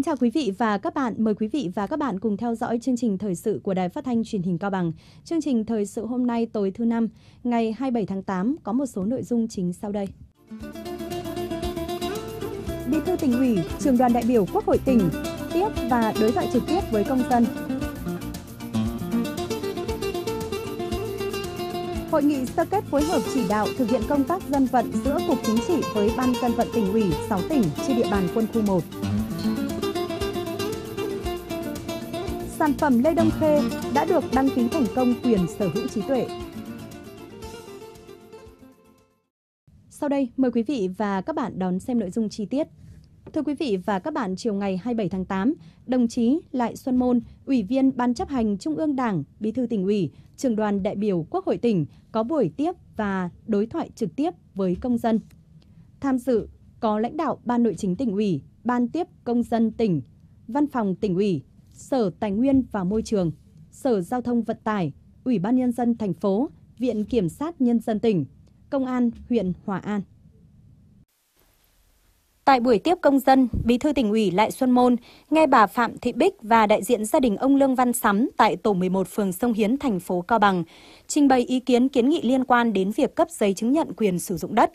Kính chào quý vị và các bạn. Mời quý vị và các bạn cùng theo dõi chương trình thời sự của Đài Phát thanh Truyền hình Cao Bằng. Chương trình thời sự hôm nay tối thứ năm, ngày 27 tháng 8 có một số nội dung chính sau đây. Bí thư tỉnh ủy, trường đoàn đại biểu Quốc hội tỉnh tiếp và đối thoại trực tiếp với công dân. Hội nghị sơ kết phối hợp chỉ đạo thực hiện công tác dân vận giữa Cục Chính trị với Ban dân vận tỉnh ủy 6 tỉnh trên địa bàn quân khu 1. sản phẩm Lê Đông Khê đã được đăng ký thành công quyền sở hữu trí tuệ. Sau đây, mời quý vị và các bạn đón xem nội dung chi tiết. Thưa quý vị và các bạn, chiều ngày 27 tháng 8, đồng chí Lại Xuân Môn, Ủy viên Ban chấp hành Trung ương Đảng, Bí thư tỉnh ủy, trường đoàn đại biểu Quốc hội tỉnh có buổi tiếp và đối thoại trực tiếp với công dân. Tham dự có lãnh đạo Ban nội chính tỉnh ủy, Ban tiếp công dân tỉnh, Văn phòng tỉnh ủy, Sở Tài nguyên và Môi trường, Sở Giao thông Vận tải, Ủy ban Nhân dân thành phố, Viện Kiểm sát Nhân dân tỉnh, Công an huyện Hòa An. Tại buổi tiếp công dân, Bí thư tỉnh ủy Lại Xuân Môn nghe bà Phạm Thị Bích và đại diện gia đình ông Lương Văn Sắm tại tổ 11 phường Sông Hiến, thành phố Cao Bằng trình bày ý kiến kiến nghị liên quan đến việc cấp giấy chứng nhận quyền sử dụng đất.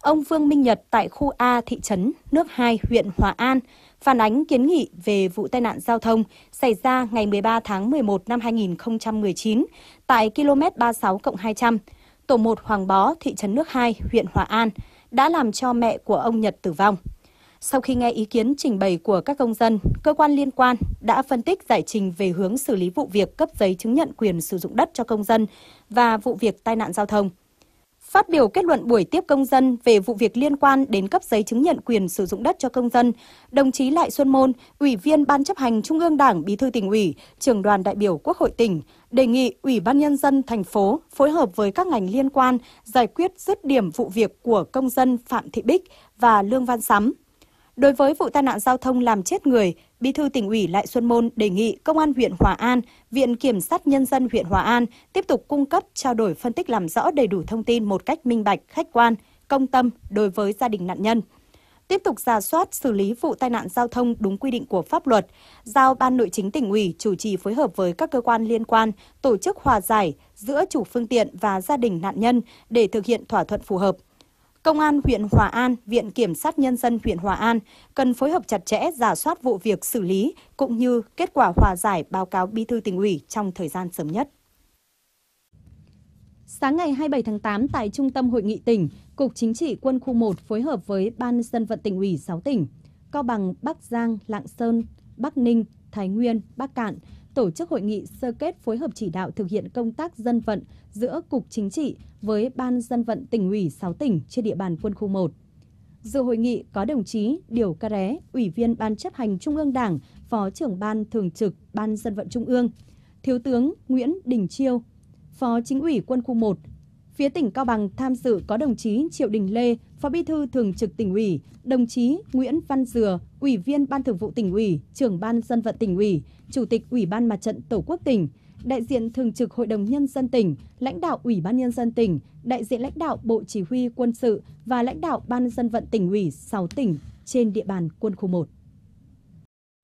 Ông Phương Minh Nhật tại khu A thị trấn Nước 2, huyện Hòa An phản ánh kiến nghị về vụ tai nạn giao thông xảy ra ngày 13 tháng 11 năm 2019 tại km 36 200, tổ 1 Hoàng Bó, thị trấn Nước Hai, huyện Hòa An, đã làm cho mẹ của ông Nhật tử vong. Sau khi nghe ý kiến trình bày của các công dân, cơ quan liên quan đã phân tích giải trình về hướng xử lý vụ việc cấp giấy chứng nhận quyền sử dụng đất cho công dân và vụ việc tai nạn giao thông. Phát biểu kết luận buổi tiếp công dân về vụ việc liên quan đến cấp giấy chứng nhận quyền sử dụng đất cho công dân, đồng chí Lại Xuân Môn, Ủy viên Ban chấp hành Trung ương Đảng, Bí thư tỉnh ủy, trưởng đoàn đại biểu Quốc hội tỉnh, đề nghị Ủy ban Nhân dân thành phố phối hợp với các ngành liên quan giải quyết dứt điểm vụ việc của công dân Phạm Thị Bích và Lương Văn Sắm. Đối với vụ tai nạn giao thông làm chết người, Bí thư tỉnh ủy Lại Xuân Môn đề nghị Công an huyện Hòa An, Viện Kiểm sát Nhân dân huyện Hòa An tiếp tục cung cấp, trao đổi phân tích làm rõ đầy đủ thông tin một cách minh bạch, khách quan, công tâm đối với gia đình nạn nhân. Tiếp tục giả soát xử lý vụ tai nạn giao thông đúng quy định của pháp luật, giao Ban Nội chính tỉnh ủy chủ trì phối hợp với các cơ quan liên quan tổ chức hòa giải giữa chủ phương tiện và gia đình nạn nhân để thực hiện thỏa thuận phù hợp. Công an huyện Hòa An, Viện Kiểm sát Nhân dân huyện Hòa An cần phối hợp chặt chẽ giả soát vụ việc xử lý cũng như kết quả hòa giải báo cáo Bí thư tỉnh ủy trong thời gian sớm nhất. Sáng ngày 27 tháng 8 tại Trung tâm Hội nghị tỉnh, Cục Chính trị Quân khu 1 phối hợp với Ban dân vận tỉnh ủy 6 tỉnh, Cao Bằng, Bắc Giang, Lạng Sơn, Bắc Ninh, Thái Nguyên, Bắc Cạn tổ chức hội nghị sơ kết phối hợp chỉ đạo thực hiện công tác dân vận giữa Cục Chính trị, với Ban dân vận tỉnh ủy 6 tỉnh trên địa bàn quân khu 1. Dự hội nghị có đồng chí Điều Ca Ré, Ủy viên Ban chấp hành Trung ương Đảng, Phó trưởng Ban Thường trực Ban dân vận Trung ương, Thiếu tướng Nguyễn Đình Chiêu, Phó Chính ủy Quân khu 1. Phía tỉnh Cao Bằng tham dự có đồng chí Triệu Đình Lê, Phó Bí thư Thường trực tỉnh ủy, đồng chí Nguyễn Văn Dừa, Ủy viên Ban Thường vụ tỉnh ủy, Trưởng ban Dân vận tỉnh ủy, Chủ tịch Ủy ban Mặt trận Tổ quốc tỉnh, đại diện Thường trực Hội đồng Nhân dân tỉnh, lãnh đạo Ủy ban Nhân dân tỉnh, đại diện lãnh đạo Bộ Chỉ huy Quân sự và lãnh đạo Ban dân vận tỉnh ủy 6 tỉnh trên địa bàn quân khu 1.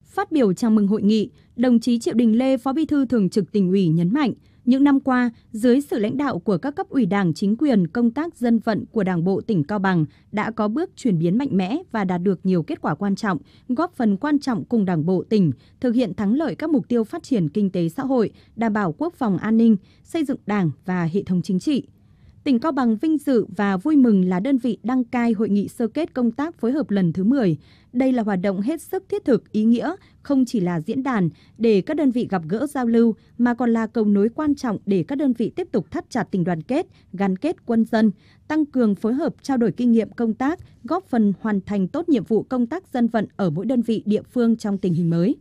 Phát biểu chào mừng hội nghị, đồng chí Triệu Đình Lê, Phó Bí thư Thường trực tỉnh ủy nhấn mạnh – những năm qua, dưới sự lãnh đạo của các cấp ủy đảng chính quyền, công tác dân vận của Đảng bộ tỉnh Cao Bằng đã có bước chuyển biến mạnh mẽ và đạt được nhiều kết quả quan trọng, góp phần quan trọng cùng Đảng bộ tỉnh thực hiện thắng lợi các mục tiêu phát triển kinh tế xã hội, đảm bảo quốc phòng an ninh, xây dựng Đảng và hệ thống chính trị tỉnh Cao Bằng vinh dự và vui mừng là đơn vị đăng cai hội nghị sơ kết công tác phối hợp lần thứ 10. Đây là hoạt động hết sức thiết thực, ý nghĩa, không chỉ là diễn đàn để các đơn vị gặp gỡ giao lưu mà còn là cầu nối quan trọng để các đơn vị tiếp tục thắt chặt tình đoàn kết, gắn kết quân dân, tăng cường phối hợp trao đổi kinh nghiệm công tác, góp phần hoàn thành tốt nhiệm vụ công tác dân vận ở mỗi đơn vị địa phương trong tình hình mới.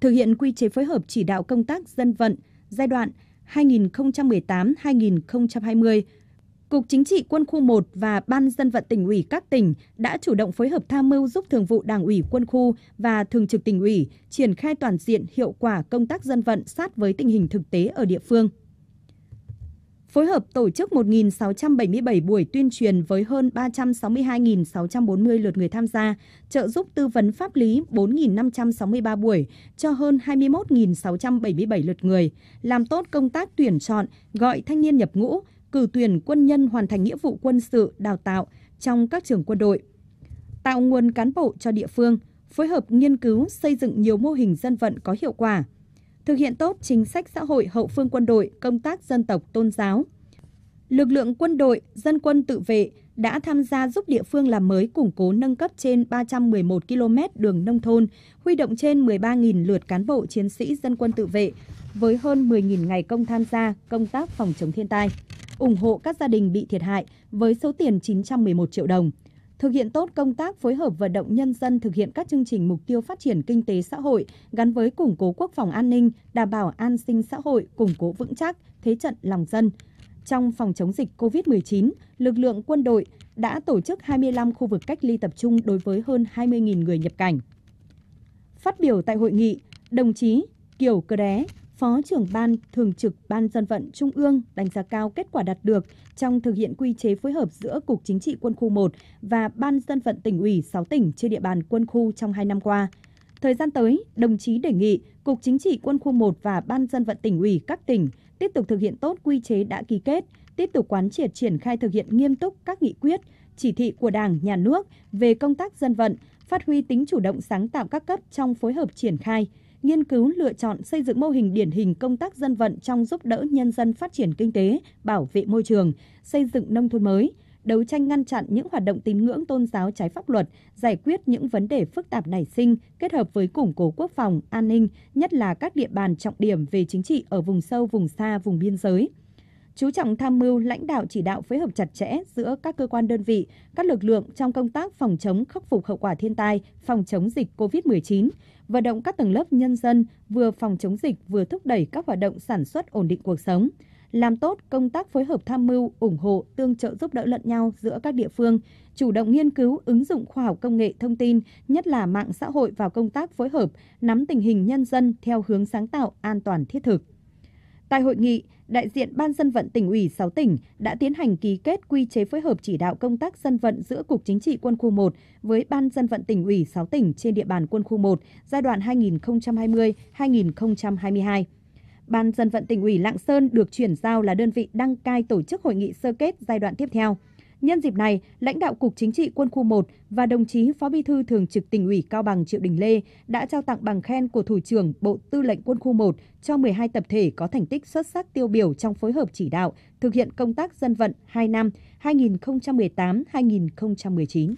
Thực hiện quy chế phối hợp chỉ đạo công tác dân vận giai đoạn 2021-2027 2018-2020, Cục Chính trị Quân khu 1 và Ban dân vận tỉnh ủy các tỉnh đã chủ động phối hợp tham mưu giúp Thường vụ Đảng ủy Quân khu và Thường trực tỉnh ủy triển khai toàn diện hiệu quả công tác dân vận sát với tình hình thực tế ở địa phương phối hợp tổ chức 1.677 buổi tuyên truyền với hơn 362.640 lượt người tham gia, trợ giúp tư vấn pháp lý 4.563 buổi cho hơn 21.677 lượt người, làm tốt công tác tuyển chọn, gọi thanh niên nhập ngũ, cử tuyển quân nhân hoàn thành nghĩa vụ quân sự đào tạo trong các trường quân đội, tạo nguồn cán bộ cho địa phương, phối hợp nghiên cứu xây dựng nhiều mô hình dân vận có hiệu quả – thực hiện tốt chính sách xã hội hậu phương quân đội, công tác dân tộc, tôn giáo. Lực lượng quân đội, dân quân tự vệ đã tham gia giúp địa phương làm mới củng cố nâng cấp trên 311 km đường nông thôn, huy động trên 13.000 lượt cán bộ chiến sĩ dân quân tự vệ với hơn 10.000 ngày công tham gia công tác phòng chống thiên tai, ủng hộ các gia đình bị thiệt hại với số tiền 911 triệu đồng thực hiện tốt công tác phối hợp vận động nhân dân thực hiện các chương trình mục tiêu phát triển kinh tế xã hội gắn với củng cố quốc phòng an ninh, đảm bảo an sinh xã hội, củng cố vững chắc thế trận lòng dân. Trong phòng chống dịch COVID-19, lực lượng quân đội đã tổ chức 25 khu vực cách ly tập trung đối với hơn 20.000 người nhập cảnh. Phát biểu tại hội nghị, đồng chí Kiều Cơ Đé, Phó trưởng Ban Thường trực Ban Dân vận Trung ương đánh giá cao kết quả đạt được trong thực hiện quy chế phối hợp giữa Cục Chính trị Quân khu 1 và Ban Dân vận tỉnh ủy 6 tỉnh trên địa bàn quân khu trong 2 năm qua. Thời gian tới, đồng chí đề nghị Cục Chính trị Quân khu 1 và Ban Dân vận tỉnh ủy các tỉnh tiếp tục thực hiện tốt quy chế đã ký kết, tiếp tục quán triệt triển khai thực hiện nghiêm túc các nghị quyết, chỉ thị của Đảng, Nhà nước về công tác dân vận, phát huy tính chủ động sáng tạo các cấp trong phối hợp triển khai – nghiên cứu lựa chọn xây dựng mô hình điển hình công tác dân vận trong giúp đỡ nhân dân phát triển kinh tế, bảo vệ môi trường, xây dựng nông thôn mới, đấu tranh ngăn chặn những hoạt động tín ngưỡng tôn giáo trái pháp luật, giải quyết những vấn đề phức tạp nảy sinh, kết hợp với củng cố quốc phòng, an ninh, nhất là các địa bàn trọng điểm về chính trị ở vùng sâu, vùng xa, vùng biên giới chú trọng tham mưu lãnh đạo chỉ đạo phối hợp chặt chẽ giữa các cơ quan đơn vị, các lực lượng trong công tác phòng chống khắc phục hậu quả thiên tai, phòng chống dịch COVID-19, vận động các tầng lớp nhân dân vừa phòng chống dịch vừa thúc đẩy các hoạt động sản xuất ổn định cuộc sống làm tốt công tác phối hợp tham mưu, ủng hộ, tương trợ giúp đỡ lẫn nhau giữa các địa phương, chủ động nghiên cứu ứng dụng khoa học công nghệ thông tin, nhất là mạng xã hội vào công tác phối hợp, nắm tình hình nhân dân theo hướng sáng tạo, an toàn thiết thực. Tại hội nghị, đại diện Ban dân vận tỉnh ủy 6 tỉnh đã tiến hành ký kết quy chế phối hợp chỉ đạo công tác dân vận giữa Cục Chính trị Quân khu 1 với Ban dân vận tỉnh ủy 6 tỉnh trên địa bàn Quân khu 1 giai đoạn 2020-2022. Ban dân vận tỉnh ủy Lạng Sơn được chuyển giao là đơn vị đăng cai tổ chức hội nghị sơ kết giai đoạn tiếp theo. Nhân dịp này, lãnh đạo Cục Chính trị Quân khu 1 và đồng chí Phó Bí thư Thường trực tỉnh ủy Cao Bằng Triệu Đình Lê đã trao tặng bằng khen của Thủ trưởng Bộ Tư lệnh Quân khu 1 cho 12 tập thể có thành tích xuất sắc tiêu biểu trong phối hợp chỉ đạo thực hiện công tác dân vận 2 năm 2018-2019.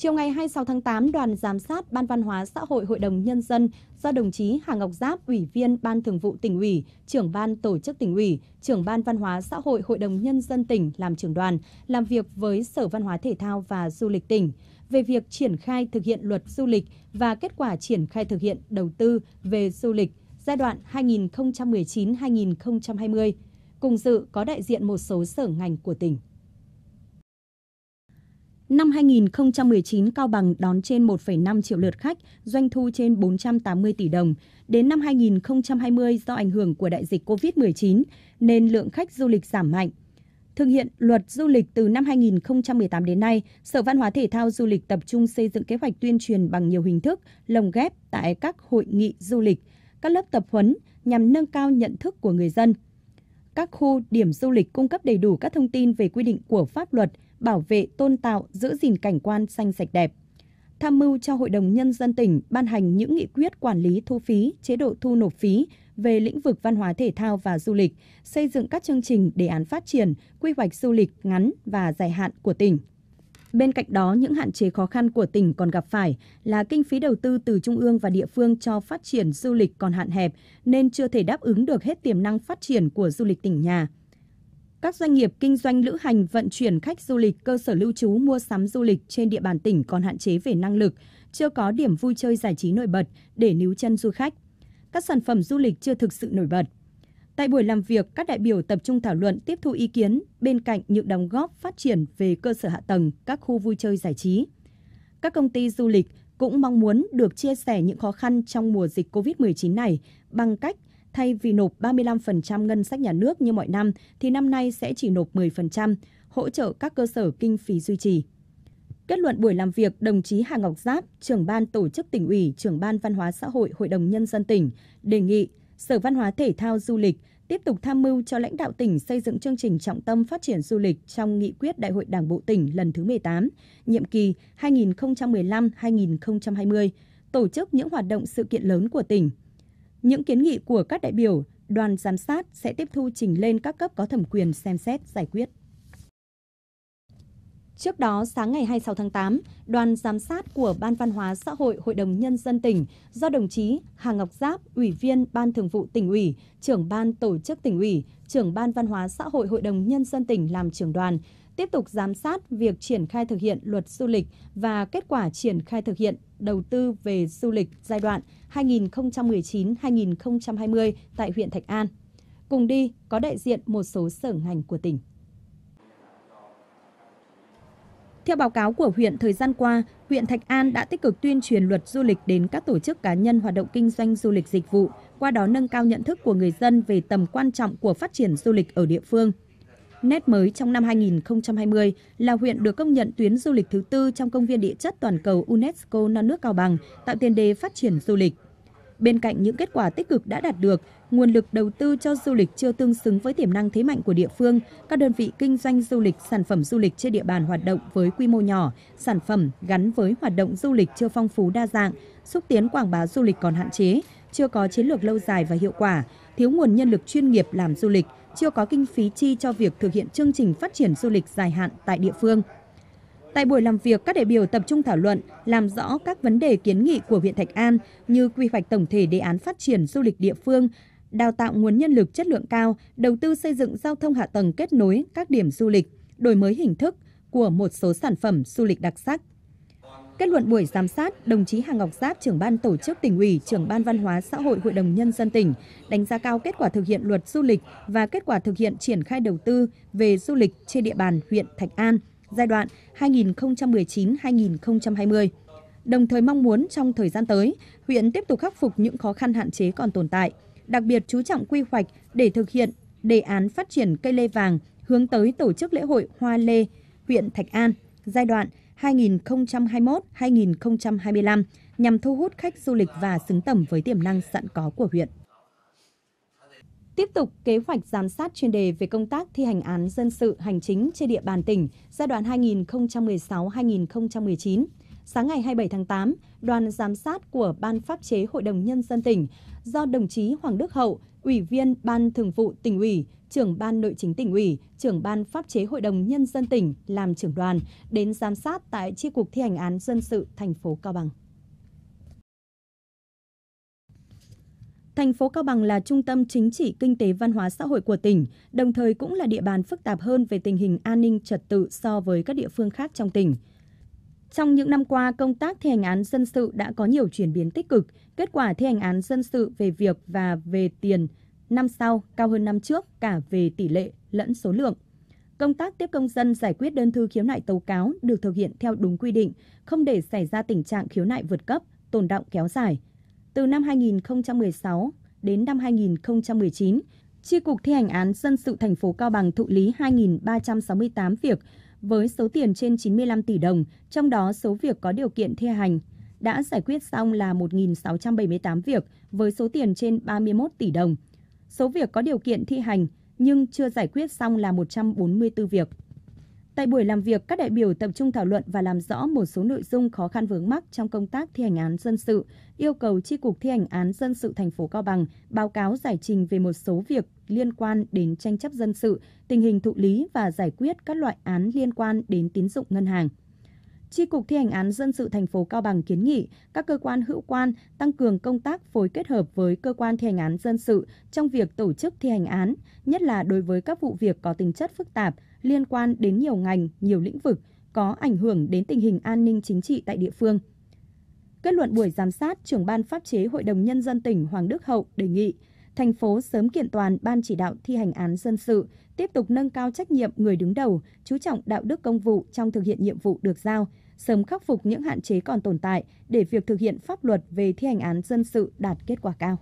Chiều ngày 26 tháng 8, đoàn giám sát Ban Văn hóa Xã hội Hội đồng Nhân dân do đồng chí Hà Ngọc Giáp, Ủy viên Ban Thường vụ tỉnh ủy, trưởng Ban Tổ chức tỉnh ủy, trưởng Ban Văn hóa Xã hội Hội đồng Nhân dân tỉnh làm trưởng đoàn, làm việc với Sở Văn hóa Thể thao và Du lịch tỉnh về việc triển khai thực hiện luật du lịch và kết quả triển khai thực hiện đầu tư về du lịch giai đoạn 2019-2020. Cùng dự có đại diện một số sở ngành của tỉnh. Năm 2019, Cao Bằng đón trên 1,5 triệu lượt khách, doanh thu trên 480 tỷ đồng. Đến năm 2020, do ảnh hưởng của đại dịch COVID-19, nên lượng khách du lịch giảm mạnh. Thực hiện luật du lịch từ năm 2018 đến nay, Sở Văn hóa Thể thao Du lịch tập trung xây dựng kế hoạch tuyên truyền bằng nhiều hình thức, lồng ghép tại các hội nghị du lịch, các lớp tập huấn nhằm nâng cao nhận thức của người dân. Các khu điểm du lịch cung cấp đầy đủ các thông tin về quy định của pháp luật – bảo vệ, tôn tạo, giữ gìn cảnh quan xanh sạch đẹp. Tham mưu cho Hội đồng Nhân dân tỉnh ban hành những nghị quyết quản lý thu phí, chế độ thu nộp phí về lĩnh vực văn hóa thể thao và du lịch, xây dựng các chương trình đề án phát triển, quy hoạch du lịch ngắn và dài hạn của tỉnh. Bên cạnh đó, những hạn chế khó khăn của tỉnh còn gặp phải là kinh phí đầu tư từ trung ương và địa phương cho phát triển du lịch còn hạn hẹp nên chưa thể đáp ứng được hết tiềm năng phát triển của du lịch tỉnh nhà. Các doanh nghiệp kinh doanh lữ hành vận chuyển khách du lịch, cơ sở lưu trú mua sắm du lịch trên địa bàn tỉnh còn hạn chế về năng lực, chưa có điểm vui chơi giải trí nổi bật để níu chân du khách. Các sản phẩm du lịch chưa thực sự nổi bật. Tại buổi làm việc, các đại biểu tập trung thảo luận tiếp thu ý kiến bên cạnh những đóng góp phát triển về cơ sở hạ tầng, các khu vui chơi giải trí. Các công ty du lịch cũng mong muốn được chia sẻ những khó khăn trong mùa dịch COVID-19 này bằng cách thay vì nộp 35% ngân sách nhà nước như mọi năm thì năm nay sẽ chỉ nộp 10%, hỗ trợ các cơ sở kinh phí duy trì. Kết luận buổi làm việc, đồng chí Hà Ngọc Giáp, trưởng ban tổ chức tỉnh ủy, trưởng ban văn hóa xã hội Hội đồng Nhân dân tỉnh, đề nghị Sở Văn hóa Thể thao Du lịch tiếp tục tham mưu cho lãnh đạo tỉnh xây dựng chương trình trọng tâm phát triển du lịch trong nghị quyết Đại hội Đảng bộ tỉnh lần thứ 18, nhiệm kỳ 2015-2020, tổ chức những hoạt động sự kiện lớn của tỉnh. Những kiến nghị của các đại biểu, đoàn giám sát sẽ tiếp thu trình lên các cấp có thẩm quyền xem xét giải quyết. Trước đó, sáng ngày 26 tháng 8, đoàn giám sát của Ban Văn hóa Xã hội Hội đồng Nhân dân tỉnh do đồng chí Hà Ngọc Giáp, Ủy viên Ban Thường vụ tỉnh ủy, trưởng Ban Tổ chức tỉnh ủy, trưởng Ban Văn hóa Xã hội Hội đồng Nhân dân tỉnh làm trưởng đoàn, tiếp tục giám sát việc triển khai thực hiện luật du lịch và kết quả triển khai thực hiện đầu tư về du lịch giai đoạn 2019-2020 tại huyện Thạch An. Cùng đi có đại diện một số sở ngành của tỉnh. Theo báo cáo của huyện thời gian qua, huyện Thạch An đã tích cực tuyên truyền luật du lịch đến các tổ chức cá nhân hoạt động kinh doanh du lịch dịch vụ, qua đó nâng cao nhận thức của người dân về tầm quan trọng của phát triển du lịch ở địa phương. Nét mới trong năm 2020 là huyện được công nhận tuyến du lịch thứ tư trong công viên địa chất toàn cầu UNESCO non nước Cao Bằng, tạo tiền đề phát triển du lịch. Bên cạnh những kết quả tích cực đã đạt được, nguồn lực đầu tư cho du lịch chưa tương xứng với tiềm năng thế mạnh của địa phương, các đơn vị kinh doanh du lịch, sản phẩm du lịch trên địa bàn hoạt động với quy mô nhỏ, sản phẩm gắn với hoạt động du lịch chưa phong phú đa dạng, xúc tiến quảng bá du lịch còn hạn chế, chưa có chiến lược lâu dài và hiệu quả, thiếu nguồn nhân lực chuyên nghiệp làm du lịch, chưa có kinh phí chi cho việc thực hiện chương trình phát triển du lịch dài hạn tại địa phương. Tại buổi làm việc, các đại biểu tập trung thảo luận, làm rõ các vấn đề kiến nghị của huyện Thạch An như quy hoạch tổng thể đề án phát triển du lịch địa phương, đào tạo nguồn nhân lực chất lượng cao, đầu tư xây dựng giao thông hạ tầng kết nối các điểm du lịch, đổi mới hình thức của một số sản phẩm du lịch đặc sắc. Kết luận buổi giám sát, đồng chí Hà Ngọc Giáp, trưởng ban tổ chức tỉnh ủy, trưởng ban văn hóa xã hội Hội đồng Nhân dân tỉnh, đánh giá cao kết quả thực hiện luật du lịch và kết quả thực hiện triển khai đầu tư về du lịch trên địa bàn huyện Thạch An giai đoạn 2019-2020. Đồng thời mong muốn trong thời gian tới, huyện tiếp tục khắc phục những khó khăn hạn chế còn tồn tại, đặc biệt chú trọng quy hoạch để thực hiện đề án phát triển cây lê vàng hướng tới tổ chức lễ hội Hoa Lê, huyện Thạch An, giai đoạn 2019-2020 2021-2025 nhằm thu hút khách du lịch và xứng tầm với tiềm năng sẵn có của huyện. Tiếp tục kế hoạch giám sát chuyên đề về công tác thi hành án dân sự hành chính trên địa bàn tỉnh giai đoạn 2016-2019. Sáng ngày 27 tháng 8, đoàn giám sát của Ban pháp chế Hội đồng Nhân dân tỉnh do đồng chí Hoàng Đức Hậu, Ủy viên Ban Thường vụ tỉnh ủy, trưởng Ban Nội chính tỉnh ủy, trưởng Ban Pháp chế Hội đồng Nhân dân tỉnh làm trưởng đoàn đến giám sát tại Chi cục thi hành án dân sự thành phố Cao Bằng. Thành phố Cao Bằng là trung tâm chính trị, kinh tế, văn hóa xã hội của tỉnh, đồng thời cũng là địa bàn phức tạp hơn về tình hình an ninh trật tự so với các địa phương khác trong tỉnh. Trong những năm qua, công tác thi hành án dân sự đã có nhiều chuyển biến tích cực. Kết quả thi hành án dân sự về việc và về tiền năm sau cao hơn năm trước cả về tỷ lệ lẫn số lượng. Công tác tiếp công dân giải quyết đơn thư khiếu nại tố cáo được thực hiện theo đúng quy định, không để xảy ra tình trạng khiếu nại vượt cấp, tồn động kéo dài. Từ năm 2016 đến năm 2019, Chi cục thi hành án dân sự thành phố Cao Bằng thụ lý 2.368 việc với số tiền trên 95 tỷ đồng, trong đó số việc có điều kiện thi hành đã giải quyết xong là 1.678 việc với số tiền trên 31 tỷ đồng. Số việc có điều kiện thi hành nhưng chưa giải quyết xong là 144 việc. Tại buổi làm việc, các đại biểu tập trung thảo luận và làm rõ một số nội dung khó khăn vướng mắc trong công tác thi hành án dân sự, yêu cầu Chi cục thi hành án dân sự thành phố Cao Bằng báo cáo giải trình về một số việc liên quan đến tranh chấp dân sự, tình hình thụ lý và giải quyết các loại án liên quan đến tín dụng ngân hàng. Tri Cục Thi hành án dân sự thành phố Cao Bằng kiến nghị các cơ quan hữu quan tăng cường công tác phối kết hợp với cơ quan thi hành án dân sự trong việc tổ chức thi hành án, nhất là đối với các vụ việc có tính chất phức tạp, liên quan đến nhiều ngành, nhiều lĩnh vực, có ảnh hưởng đến tình hình an ninh chính trị tại địa phương. Kết luận buổi giám sát, trưởng ban pháp chế Hội đồng Nhân dân tỉnh Hoàng Đức Hậu đề nghị thành phố sớm kiện toàn ban chỉ đạo thi hành án dân sự, tiếp tục nâng cao trách nhiệm người đứng đầu, chú trọng đạo đức công vụ trong thực hiện nhiệm vụ được giao, sớm khắc phục những hạn chế còn tồn tại để việc thực hiện pháp luật về thi hành án dân sự đạt kết quả cao.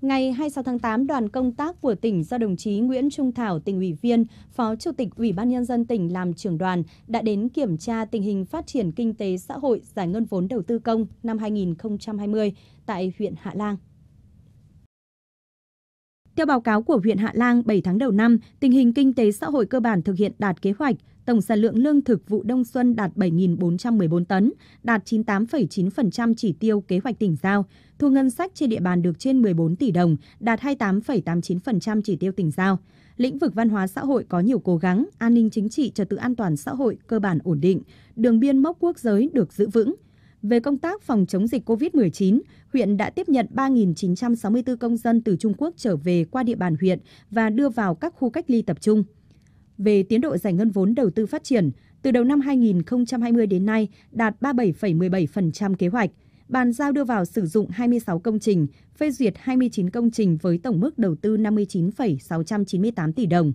Ngày 26 tháng 8, đoàn công tác của tỉnh do đồng chí Nguyễn Trung Thảo, tỉnh ủy viên, Phó Chủ tịch Ủy ban Nhân dân tỉnh làm trưởng đoàn đã đến kiểm tra tình hình phát triển kinh tế xã hội giải ngân vốn đầu tư công năm 2020 tại huyện Hạ Lang. Theo báo cáo của huyện Hạ Lang 7 tháng đầu năm, tình hình kinh tế xã hội cơ bản thực hiện đạt kế hoạch, tổng sản lượng lương thực vụ đông xuân đạt 7.414 tấn, đạt 98,9% chỉ tiêu kế hoạch tỉnh giao. Thu ngân sách trên địa bàn được trên 14 tỷ đồng, đạt 28,89% chỉ tiêu tỉnh giao. Lĩnh vực văn hóa xã hội có nhiều cố gắng, an ninh chính trị, trật tự an toàn xã hội cơ bản ổn định, đường biên mốc quốc giới được giữ vững – về công tác phòng chống dịch COVID-19, huyện đã tiếp nhận 3.964 công dân từ Trung Quốc trở về qua địa bàn huyện và đưa vào các khu cách ly tập trung. Về tiến độ giải ngân vốn đầu tư phát triển, từ đầu năm 2020 đến nay đạt 37,17% kế hoạch, bàn giao đưa vào sử dụng 26 công trình, phê duyệt 29 công trình với tổng mức đầu tư 59,698 tỷ đồng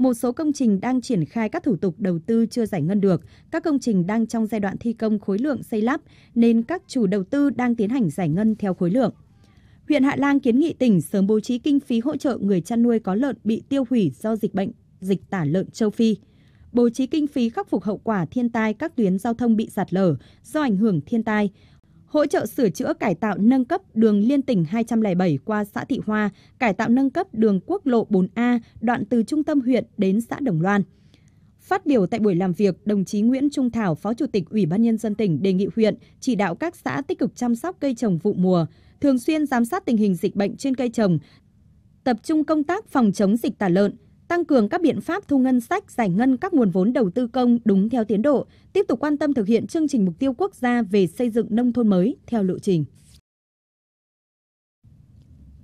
một số công trình đang triển khai các thủ tục đầu tư chưa giải ngân được, các công trình đang trong giai đoạn thi công khối lượng xây lắp nên các chủ đầu tư đang tiến hành giải ngân theo khối lượng. Huyện Hạ Lang kiến nghị tỉnh sớm bố trí kinh phí hỗ trợ người chăn nuôi có lợn bị tiêu hủy do dịch bệnh dịch tả lợn châu Phi bố trí kinh phí khắc phục hậu quả thiên tai các tuyến giao thông bị sạt lở do ảnh hưởng thiên tai, hỗ trợ sửa chữa cải tạo nâng cấp đường liên tỉnh 207 qua xã Thị Hoa, cải tạo nâng cấp đường quốc lộ 4A đoạn từ trung tâm huyện đến xã Đồng Loan. Phát biểu tại buổi làm việc, đồng chí Nguyễn Trung Thảo, Phó Chủ tịch Ủy ban Nhân dân tỉnh đề nghị huyện chỉ đạo các xã tích cực chăm sóc cây trồng vụ mùa, thường xuyên giám sát tình hình dịch bệnh trên cây trồng, tập trung công tác phòng chống dịch tả lợn, tăng cường các biện pháp thu ngân sách, giải ngân các nguồn vốn đầu tư công đúng theo tiến độ, tiếp tục quan tâm thực hiện chương trình mục tiêu quốc gia về xây dựng nông thôn mới theo lộ trình.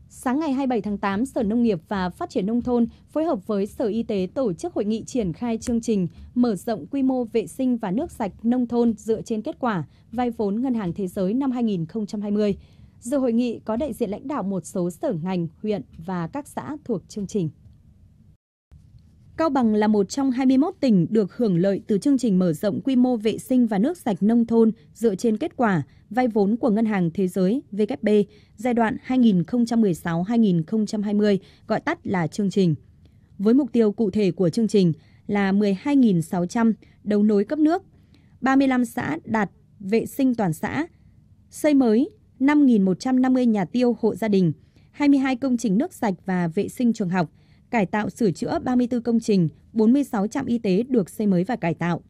Sáng ngày 27 tháng 8, Sở Nông nghiệp và Phát triển Nông thôn phối hợp với Sở Y tế tổ chức hội nghị triển khai chương trình mở rộng quy mô vệ sinh và nước sạch nông thôn dựa trên kết quả vay vốn Ngân hàng Thế giới năm 2020. Dự hội nghị có đại diện lãnh đạo một số sở ngành, huyện và các xã thuộc chương trình. Cao Bằng là một trong 21 tỉnh được hưởng lợi từ chương trình mở rộng quy mô vệ sinh và nước sạch nông thôn dựa trên kết quả vay vốn của Ngân hàng Thế giới VKB giai đoạn 2016-2020, gọi tắt là chương trình. Với mục tiêu cụ thể của chương trình là 12.600 đấu nối cấp nước, 35 xã đạt vệ sinh toàn xã, xây mới 5.150 nhà tiêu hộ gia đình, 22 công trình nước sạch và vệ sinh trường học – cải tạo sửa chữa 34 công trình, 46 trạm y tế được xây mới và cải tạo.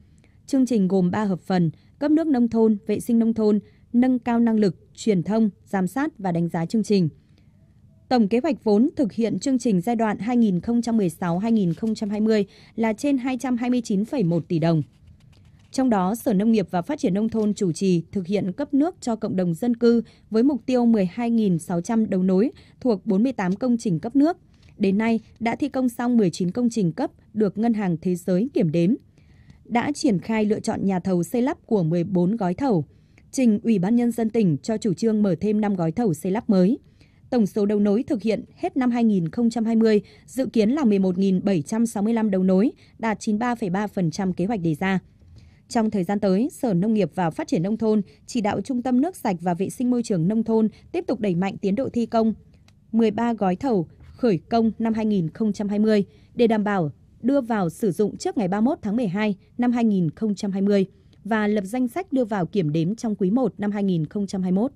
Chương trình gồm 3 hợp phần, cấp nước nông thôn, vệ sinh nông thôn, nâng cao năng lực, truyền thông, giám sát và đánh giá chương trình. Tổng kế hoạch vốn thực hiện chương trình giai đoạn 2016-2020 là trên 229,1 tỷ đồng. Trong đó, Sở Nông nghiệp và Phát triển Nông thôn chủ trì thực hiện cấp nước cho cộng đồng dân cư với mục tiêu 12.600 đầu nối thuộc 48 công trình cấp nước. Đến nay đã thi công xong 19 công trình cấp được Ngân hàng Thế giới kiểm đếm. Đã triển khai lựa chọn nhà thầu xây lắp của 14 gói thầu, trình Ủy ban Nhân dân tỉnh cho chủ trương mở thêm 5 gói thầu xây lắp mới. Tổng số đầu nối thực hiện hết năm 2020 dự kiến là 11.765 đầu nối, đạt 93,3% kế hoạch đề ra. Trong thời gian tới, Sở Nông nghiệp và Phát triển Nông thôn chỉ đạo Trung tâm Nước sạch và Vệ sinh Môi trường Nông thôn tiếp tục đẩy mạnh tiến độ thi công 13 gói thầu khởi công năm 2020 để đảm bảo đưa vào sử dụng trước ngày 31 tháng 12 năm 2020 và lập danh sách đưa vào kiểm đếm trong quý 1 năm 2021.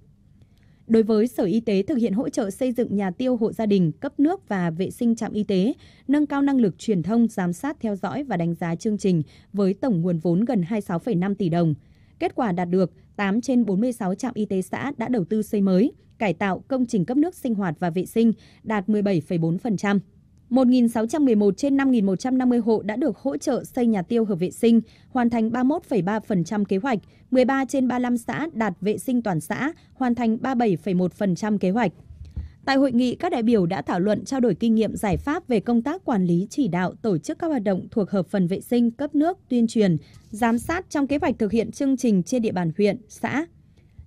Đối với Sở Y tế thực hiện hỗ trợ xây dựng nhà tiêu hộ gia đình, cấp nước và vệ sinh trạm y tế, nâng cao năng lực truyền thông, giám sát, theo dõi và đánh giá chương trình với tổng nguồn vốn gần 26,5 tỷ đồng. Kết quả đạt được, 8 trên 46 trạm y tế xã đã đầu tư xây mới, cải tạo công trình cấp nước sinh hoạt và vệ sinh đạt 17,4%. 1.611 trên 5.150 hộ đã được hỗ trợ xây nhà tiêu hợp vệ sinh, hoàn thành 31,3% kế hoạch, 13 trên 35 xã đạt vệ sinh toàn xã, hoàn thành 37,1% kế hoạch. Tại hội nghị, các đại biểu đã thảo luận trao đổi kinh nghiệm giải pháp về công tác quản lý chỉ đạo tổ chức các hoạt động thuộc hợp phần vệ sinh, cấp nước, tuyên truyền, giám sát trong kế hoạch thực hiện chương trình trên địa bàn huyện, xã,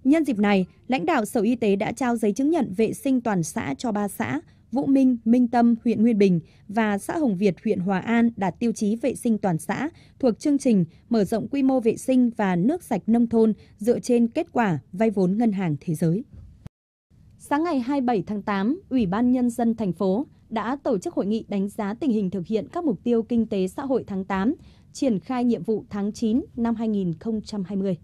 Nhân dịp này, lãnh đạo Sở Y tế đã trao giấy chứng nhận vệ sinh toàn xã cho ba xã Vũ Minh, Minh Tâm, huyện Nguyên Bình và xã Hồng Việt, huyện Hòa An đạt tiêu chí vệ sinh toàn xã thuộc chương trình mở rộng quy mô vệ sinh và nước sạch nông thôn dựa trên kết quả vay vốn ngân hàng thế giới. Sáng ngày 27 tháng 8, Ủy ban Nhân dân thành phố đã tổ chức hội nghị đánh giá tình hình thực hiện các mục tiêu kinh tế xã hội tháng 8, triển khai nhiệm vụ tháng 9 năm 2020.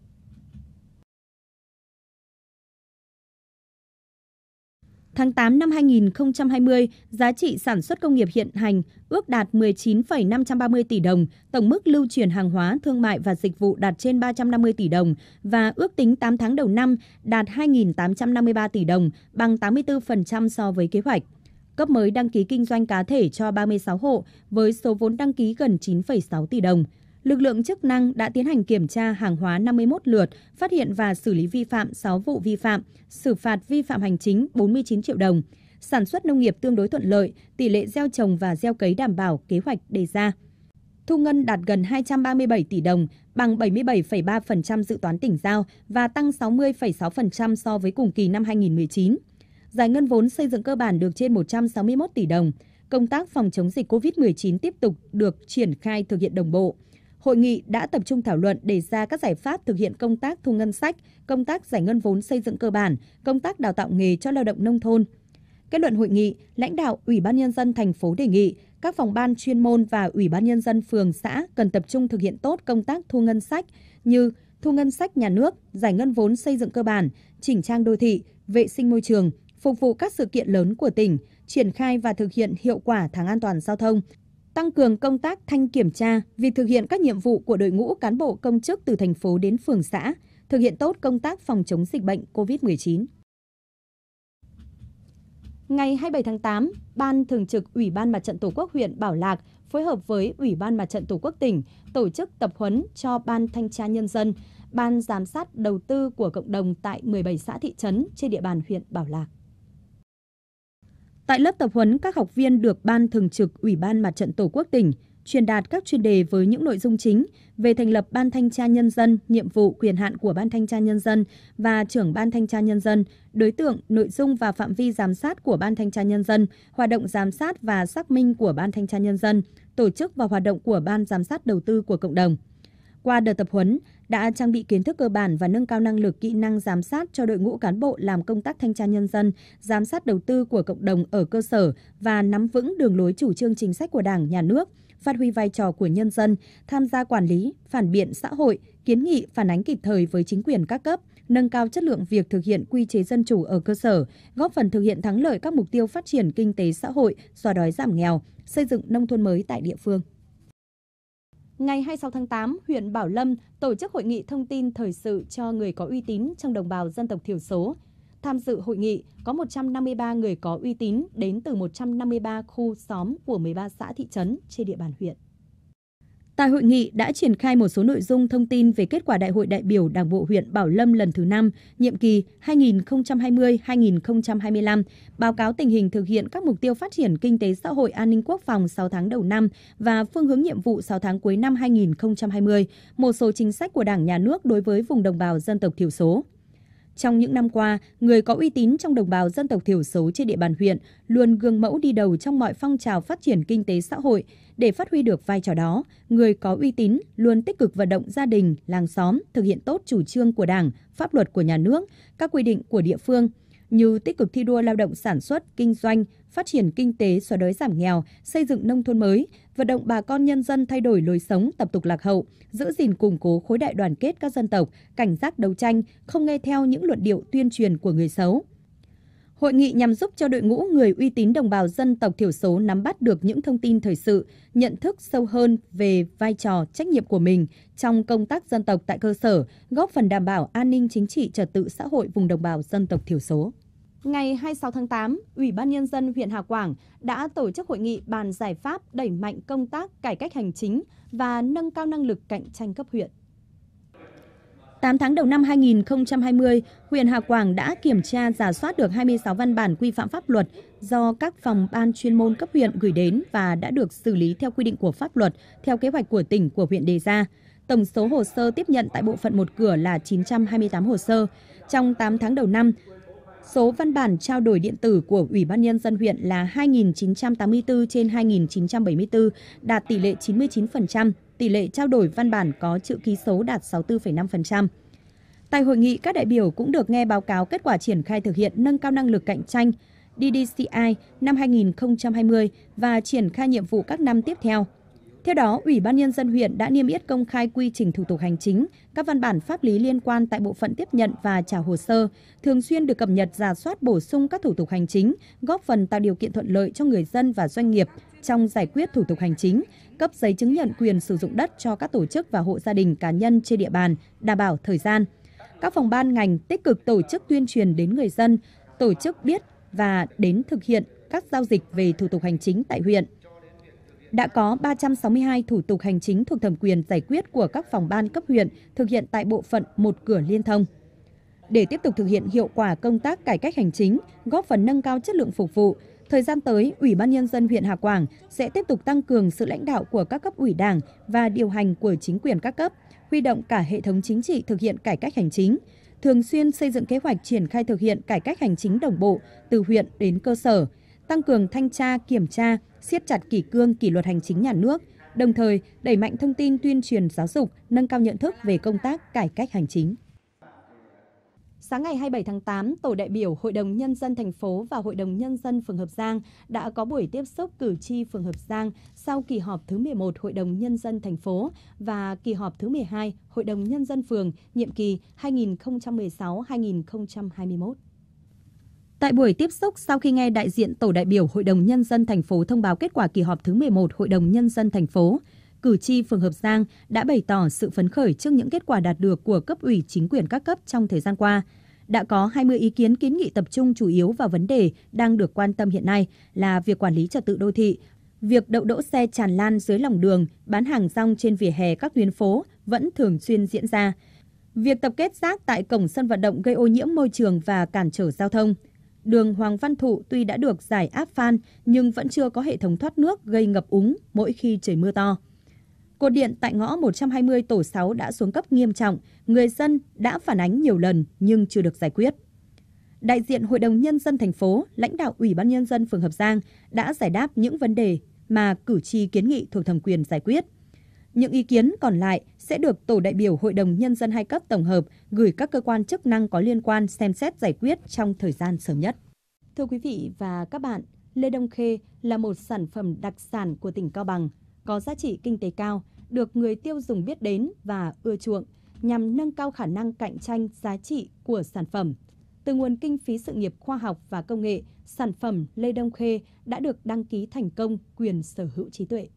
Tháng 8 năm 2020, giá trị sản xuất công nghiệp hiện hành ước đạt 19,530 tỷ đồng, tổng mức lưu chuyển hàng hóa, thương mại và dịch vụ đạt trên 350 tỷ đồng và ước tính 8 tháng đầu năm đạt 2.853 tỷ đồng, bằng 84% so với kế hoạch. Cấp mới đăng ký kinh doanh cá thể cho 36 hộ với số vốn đăng ký gần 9,6 tỷ đồng lực lượng chức năng đã tiến hành kiểm tra hàng hóa 51 lượt, phát hiện và xử lý vi phạm 6 vụ vi phạm, xử phạt vi phạm hành chính 49 triệu đồng. Sản xuất nông nghiệp tương đối thuận lợi, tỷ lệ gieo trồng và gieo cấy đảm bảo kế hoạch đề ra. Thu ngân đạt gần 237 tỷ đồng, bằng 77,3% dự toán tỉnh giao và tăng 60,6% so với cùng kỳ năm 2019. Giải ngân vốn xây dựng cơ bản được trên 161 tỷ đồng. Công tác phòng chống dịch COVID-19 tiếp tục được triển khai thực hiện đồng bộ. Hội nghị đã tập trung thảo luận đề ra các giải pháp thực hiện công tác thu ngân sách, công tác giải ngân vốn xây dựng cơ bản, công tác đào tạo nghề cho lao động nông thôn. Kết luận hội nghị, lãnh đạo Ủy ban nhân dân thành phố đề nghị các phòng ban chuyên môn và Ủy ban nhân dân phường xã cần tập trung thực hiện tốt công tác thu ngân sách như thu ngân sách nhà nước, giải ngân vốn xây dựng cơ bản, chỉnh trang đô thị, vệ sinh môi trường, phục vụ các sự kiện lớn của tỉnh, triển khai và thực hiện hiệu quả tháng an toàn giao thông, tăng cường công tác thanh kiểm tra, việc thực hiện các nhiệm vụ của đội ngũ cán bộ công chức từ thành phố đến phường xã, thực hiện tốt công tác phòng chống dịch bệnh COVID-19. Ngày 27 tháng 8, Ban Thường trực Ủy ban Mặt trận Tổ quốc huyện Bảo Lạc phối hợp với Ủy ban Mặt trận Tổ quốc tỉnh tổ chức tập huấn cho Ban Thanh tra Nhân dân, Ban Giám sát Đầu tư của cộng đồng tại 17 xã thị trấn trên địa bàn huyện Bảo Lạc. Tại lớp tập huấn, các học viên được Ban Thường trực Ủy ban Mặt trận Tổ quốc tỉnh truyền đạt các chuyên đề với những nội dung chính về thành lập Ban Thanh tra Nhân dân, nhiệm vụ quyền hạn của Ban Thanh tra Nhân dân và trưởng Ban Thanh tra Nhân dân, đối tượng, nội dung và phạm vi giám sát của Ban Thanh tra Nhân dân, hoạt động giám sát và xác minh của Ban Thanh tra Nhân dân, tổ chức và hoạt động của Ban Giám sát Đầu tư của Cộng đồng. Qua đợt tập huấn, đã trang bị kiến thức cơ bản và nâng cao năng lực kỹ năng giám sát cho đội ngũ cán bộ làm công tác thanh tra nhân dân, giám sát đầu tư của cộng đồng ở cơ sở và nắm vững đường lối chủ trương chính sách của Đảng, Nhà nước, phát huy vai trò của nhân dân, tham gia quản lý, phản biện xã hội, kiến nghị phản ánh kịp thời với chính quyền các cấp, nâng cao chất lượng việc thực hiện quy chế dân chủ ở cơ sở, góp phần thực hiện thắng lợi các mục tiêu phát triển kinh tế xã hội, xóa đói giảm nghèo, xây dựng nông thôn mới tại địa phương ngày 26 tháng 8, huyện Bảo Lâm tổ chức hội nghị thông tin thời sự cho người có uy tín trong đồng bào dân tộc thiểu số. Tham dự hội nghị có 153 người có uy tín đến từ 153 khu xóm của 13 xã thị trấn trên địa bàn huyện. Tại hội nghị đã triển khai một số nội dung thông tin về kết quả Đại hội đại biểu Đảng bộ huyện Bảo Lâm lần thứ 5, nhiệm kỳ 2020-2025, báo cáo tình hình thực hiện các mục tiêu phát triển kinh tế xã hội an ninh quốc phòng 6 tháng đầu năm và phương hướng nhiệm vụ 6 tháng cuối năm 2020, một số chính sách của Đảng nhà nước đối với vùng đồng bào dân tộc thiểu số. Trong những năm qua, người có uy tín trong đồng bào dân tộc thiểu số trên địa bàn huyện luôn gương mẫu đi đầu trong mọi phong trào phát triển kinh tế xã hội. Để phát huy được vai trò đó, người có uy tín luôn tích cực vận động gia đình, làng xóm thực hiện tốt chủ trương của Đảng, pháp luật của nhà nước, các quy định của địa phương – như tích cực thi đua lao động sản xuất, kinh doanh, phát triển kinh tế, xóa đói giảm nghèo, xây dựng nông thôn mới, vận động bà con nhân dân thay đổi lối sống, tập tục lạc hậu, giữ gìn củng cố khối đại đoàn kết các dân tộc, cảnh giác đấu tranh, không nghe theo những luận điệu tuyên truyền của người xấu. Hội nghị nhằm giúp cho đội ngũ người uy tín đồng bào dân tộc thiểu số nắm bắt được những thông tin thời sự, nhận thức sâu hơn về vai trò, trách nhiệm của mình trong công tác dân tộc tại cơ sở, góp phần đảm bảo an ninh chính trị trật tự xã hội vùng đồng bào dân tộc thiểu số. Ngày 26 tháng 8, Ủy ban Nhân dân huyện Hà Quảng đã tổ chức hội nghị bàn giải pháp đẩy mạnh công tác cải cách hành chính và nâng cao năng lực cạnh tranh cấp huyện. 8 tháng đầu năm 2020, huyện Hà Quảng đã kiểm tra giả soát được 26 văn bản quy phạm pháp luật do các phòng ban chuyên môn cấp huyện gửi đến và đã được xử lý theo quy định của pháp luật, theo kế hoạch của tỉnh của huyện đề ra. Tổng số hồ sơ tiếp nhận tại bộ phận một cửa là 928 hồ sơ. Trong 8 tháng đầu năm, số văn bản trao đổi điện tử của Ủy ban Nhân dân huyện là 2.984 trên 2.974, đạt tỷ lệ 99%, tỷ lệ trao đổi văn bản có chữ ký số đạt 64,5%. Tại hội nghị, các đại biểu cũng được nghe báo cáo kết quả triển khai thực hiện nâng cao năng lực cạnh tranh DDCI năm 2020 và triển khai nhiệm vụ các năm tiếp theo – theo đó, Ủy ban Nhân dân huyện đã niêm yết công khai quy trình thủ tục hành chính, các văn bản pháp lý liên quan tại bộ phận tiếp nhận và trả hồ sơ, thường xuyên được cập nhật giả soát bổ sung các thủ tục hành chính, góp phần tạo điều kiện thuận lợi cho người dân và doanh nghiệp trong giải quyết thủ tục hành chính, cấp giấy chứng nhận quyền sử dụng đất cho các tổ chức và hộ gia đình cá nhân trên địa bàn, đảm bảo thời gian. Các phòng ban ngành tích cực tổ chức tuyên truyền đến người dân, tổ chức biết và đến thực hiện các giao dịch về thủ tục hành chính tại huyện đã có 362 thủ tục hành chính thuộc thẩm quyền giải quyết của các phòng ban cấp huyện thực hiện tại bộ phận một cửa liên thông. Để tiếp tục thực hiện hiệu quả công tác cải cách hành chính, góp phần nâng cao chất lượng phục vụ, thời gian tới, Ủy ban Nhân dân huyện Hà Quảng sẽ tiếp tục tăng cường sự lãnh đạo của các cấp ủy đảng và điều hành của chính quyền các cấp, huy động cả hệ thống chính trị thực hiện cải cách hành chính, thường xuyên xây dựng kế hoạch triển khai thực hiện cải cách hành chính đồng bộ từ huyện đến cơ sở, tăng cường thanh tra, kiểm tra, siết chặt kỷ cương kỷ luật hành chính nhà nước, đồng thời đẩy mạnh thông tin tuyên truyền giáo dục, nâng cao nhận thức về công tác cải cách hành chính. Sáng ngày 27 tháng 8, tổ đại biểu Hội đồng Nhân dân thành phố và Hội đồng Nhân dân phường Hợp Giang đã có buổi tiếp xúc cử tri phường Hợp Giang sau kỳ họp thứ 11 Hội đồng Nhân dân thành phố và kỳ họp thứ 12 Hội đồng Nhân dân phường nhiệm kỳ 2016-2021. Tại buổi tiếp xúc sau khi nghe đại diện Tổ đại biểu Hội đồng nhân dân thành phố thông báo kết quả kỳ họp thứ 11 Hội đồng nhân dân thành phố, cử tri phường Hợp Giang đã bày tỏ sự phấn khởi trước những kết quả đạt được của cấp ủy chính quyền các cấp trong thời gian qua. Đã có 20 ý kiến kiến nghị tập trung chủ yếu vào vấn đề đang được quan tâm hiện nay là việc quản lý trật tự đô thị, việc đậu đỗ xe tràn lan dưới lòng đường, bán hàng rong trên vỉa hè các tuyến phố vẫn thường xuyên diễn ra. Việc tập kết rác tại cổng sân vận động gây ô nhiễm môi trường và cản trở giao thông – Đường Hoàng Văn Thụ tuy đã được giải áp phan nhưng vẫn chưa có hệ thống thoát nước gây ngập úng mỗi khi trời mưa to. Cột điện tại ngõ 120 tổ 6 đã xuống cấp nghiêm trọng, người dân đã phản ánh nhiều lần nhưng chưa được giải quyết. Đại diện Hội đồng Nhân dân thành phố, lãnh đạo Ủy ban Nhân dân phường Hợp Giang đã giải đáp những vấn đề mà cử tri kiến nghị thuộc thẩm quyền giải quyết – những ý kiến còn lại sẽ được Tổ đại biểu Hội đồng Nhân dân hai cấp tổng hợp gửi các cơ quan chức năng có liên quan xem xét giải quyết trong thời gian sớm nhất. Thưa quý vị và các bạn, Lê Đông Khê là một sản phẩm đặc sản của tỉnh Cao Bằng, có giá trị kinh tế cao, được người tiêu dùng biết đến và ưa chuộng nhằm nâng cao khả năng cạnh tranh giá trị của sản phẩm. Từ nguồn kinh phí sự nghiệp khoa học và công nghệ, sản phẩm Lê Đông Khê đã được đăng ký thành công quyền sở hữu trí tuệ.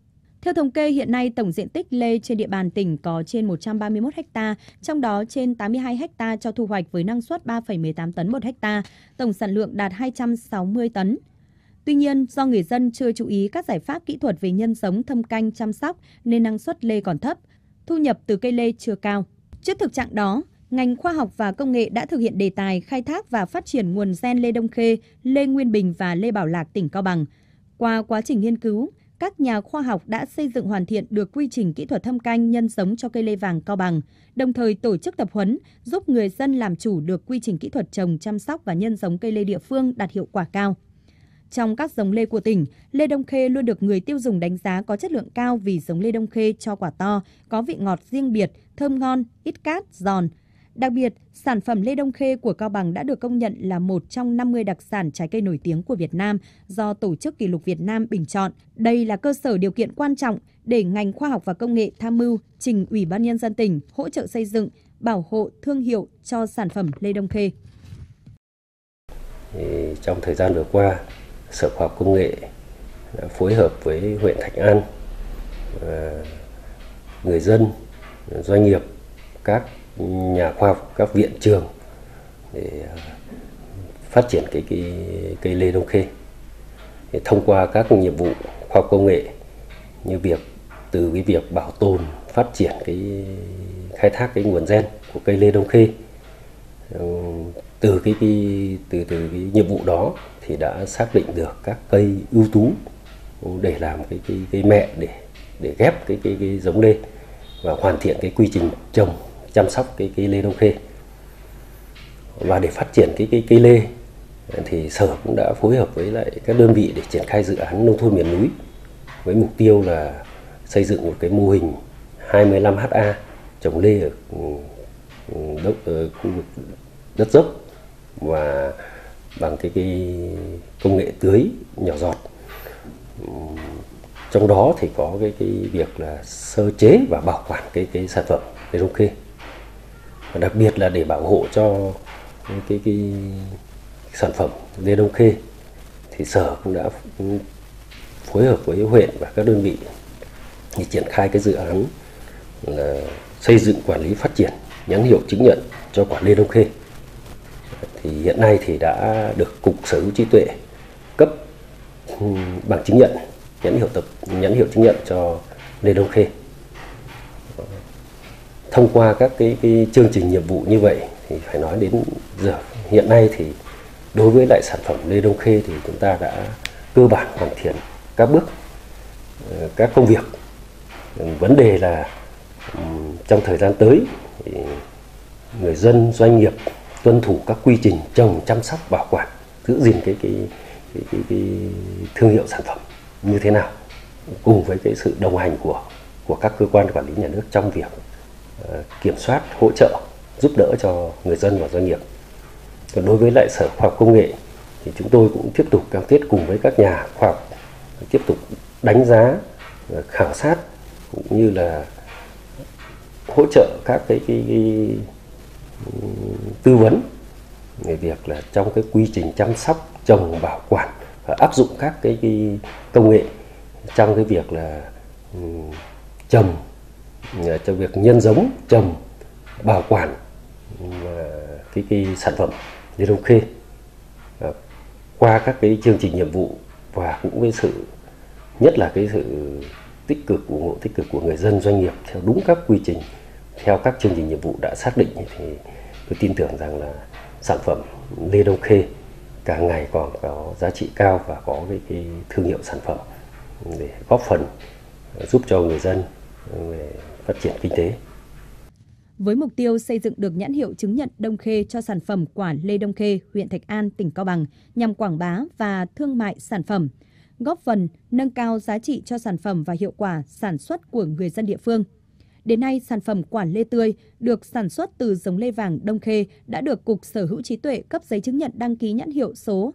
Theo thống kê, hiện nay tổng diện tích lê trên địa bàn tỉnh có trên 131 ha, trong đó trên 82 ha cho thu hoạch với năng suất 3,18 tấn một ha, tổng sản lượng đạt 260 tấn. Tuy nhiên, do người dân chưa chú ý các giải pháp kỹ thuật về nhân giống thâm canh chăm sóc nên năng suất lê còn thấp, thu nhập từ cây lê chưa cao. Trước thực trạng đó, ngành khoa học và công nghệ đã thực hiện đề tài khai thác và phát triển nguồn gen Lê Đông Khê, Lê Nguyên Bình và Lê Bảo Lạc tỉnh Cao Bằng. Qua quá trình nghiên cứu, các nhà khoa học đã xây dựng hoàn thiện được quy trình kỹ thuật thâm canh nhân giống cho cây lê vàng Cao Bằng, đồng thời tổ chức tập huấn giúp người dân làm chủ được quy trình kỹ thuật trồng, chăm sóc và nhân giống cây lê địa phương đạt hiệu quả cao. Trong các giống lê của tỉnh, lê Đông Khê luôn được người tiêu dùng đánh giá có chất lượng cao vì giống lê Đông Khê cho quả to, có vị ngọt riêng biệt, thơm ngon, ít cát, giòn, Đặc biệt, sản phẩm Lê Đông Khê của Cao Bằng đã được công nhận là một trong 50 đặc sản trái cây nổi tiếng của Việt Nam do Tổ chức Kỷ lục Việt Nam bình chọn. Đây là cơ sở điều kiện quan trọng để ngành khoa học và công nghệ tham mưu trình Ủy ban Nhân dân tỉnh hỗ trợ xây dựng, bảo hộ thương hiệu cho sản phẩm Lê Đông Khê. Trong thời gian vừa qua, Sở Khoa học Công nghệ đã phối hợp với huyện Thạch An, à, người dân, doanh nghiệp, các nhà khoa học các viện trường để à, phát triển cái cây cây lê Đông Khê để thông qua các nhiệm vụ khoa học công nghệ như việc từ cái việc bảo tồn phát triển cái khai thác cái nguồn gen của cây lê Đông Khê từ cái, cái từ từ cái nhiệm vụ đó thì đã xác định được các cây ưu tú để làm cái cái, cái mẹ để để ghép cái cái, cái giống lê và hoàn thiện cái quy trình trồng chăm sóc cái cây lê đông khê và để phát triển cái cây cây lê thì sở cũng đã phối hợp với lại các đơn vị để triển khai dự án nông thôn miền núi với mục tiêu là xây dựng một cái mô hình 25 ha trồng lê ở ừ, ừ, đất ở ờ, khu vực đất dốc và bằng cái, cái công nghệ tưới nhỏ giọt ừ, trong đó thì có cái, cái việc là sơ chế và bảo quản cái cái sản phẩm cây rong khê và đặc biệt là để bảo hộ cho cái, cái, cái sản phẩm dê đông khê thì sở cũng đã phối hợp với huyện và các đơn vị để triển khai cái dự án là xây dựng quản lý phát triển nhãn hiệu chứng nhận cho quả lê đông khê thì hiện nay thì đã được cục sở hữu trí tuệ cấp ừ, bằng chứng nhận nhãn hiệu tập nhãn hiệu chứng nhận cho lê đông khê thông qua các cái, cái chương trình nhiệm vụ như vậy thì phải nói đến giờ hiện nay thì đối với lại sản phẩm Lê Đông Khê thì chúng ta đã cơ bản hoàn thiện các bước ờ, các công việc vấn đề là trong thời gian tới thì người dân doanh nghiệp tuân thủ các quy trình trồng chăm sóc bảo quản giữ gìn cái cái, cái, cái, cái thương hiệu sản phẩm như thế nào cùng với cái sự đồng hành của của các cơ quan quản lý nhà nước trong việc kiểm soát hỗ trợ giúp đỡ cho người dân và doanh nghiệp còn đối với lại sở khoa học công nghệ thì chúng tôi cũng tiếp tục cam kết cùng với các nhà khoa học tiếp tục đánh giá ờ, khảo sát cũng như là hỗ trợ các cái, cái, cái tư vấn về việc là trong cái quy trình chăm sóc trồng bảo quản và áp dụng các cái, cái công nghệ trong cái việc là ừ, trồng Ờ, cho việc nhân giống trồng bảo quản ừ, cái, cái sản phẩm dưa đông khê qua các cái chương trình nhiệm vụ và cũng với sự nhất là cái sự tích cực ủng hộ tích cực của người dân doanh nghiệp theo đúng các quy trình theo các chương trình nhiệm vụ đã xác định thì tôi tin tưởng rằng là sản phẩm lê đông khê càng ngày còn có giá trị cao và có cái, cái thương hiệu sản phẩm để góp phần ờ, giúp cho người dân ờ, về phát triển kinh tế. Với mục tiêu xây dựng được nhãn hiệu chứng nhận Đông Khê cho sản phẩm quả Lê Đông Khê, huyện Thạch An, tỉnh Cao Bằng nhằm quảng bá và thương mại sản phẩm, góp phần nâng cao giá trị cho sản phẩm và hiệu quả sản xuất của người dân địa phương. Đến nay, sản phẩm quả lê tươi được sản xuất từ giống lê vàng Đông Khê đã được Cục Sở hữu trí tuệ cấp giấy chứng nhận đăng ký nhãn hiệu số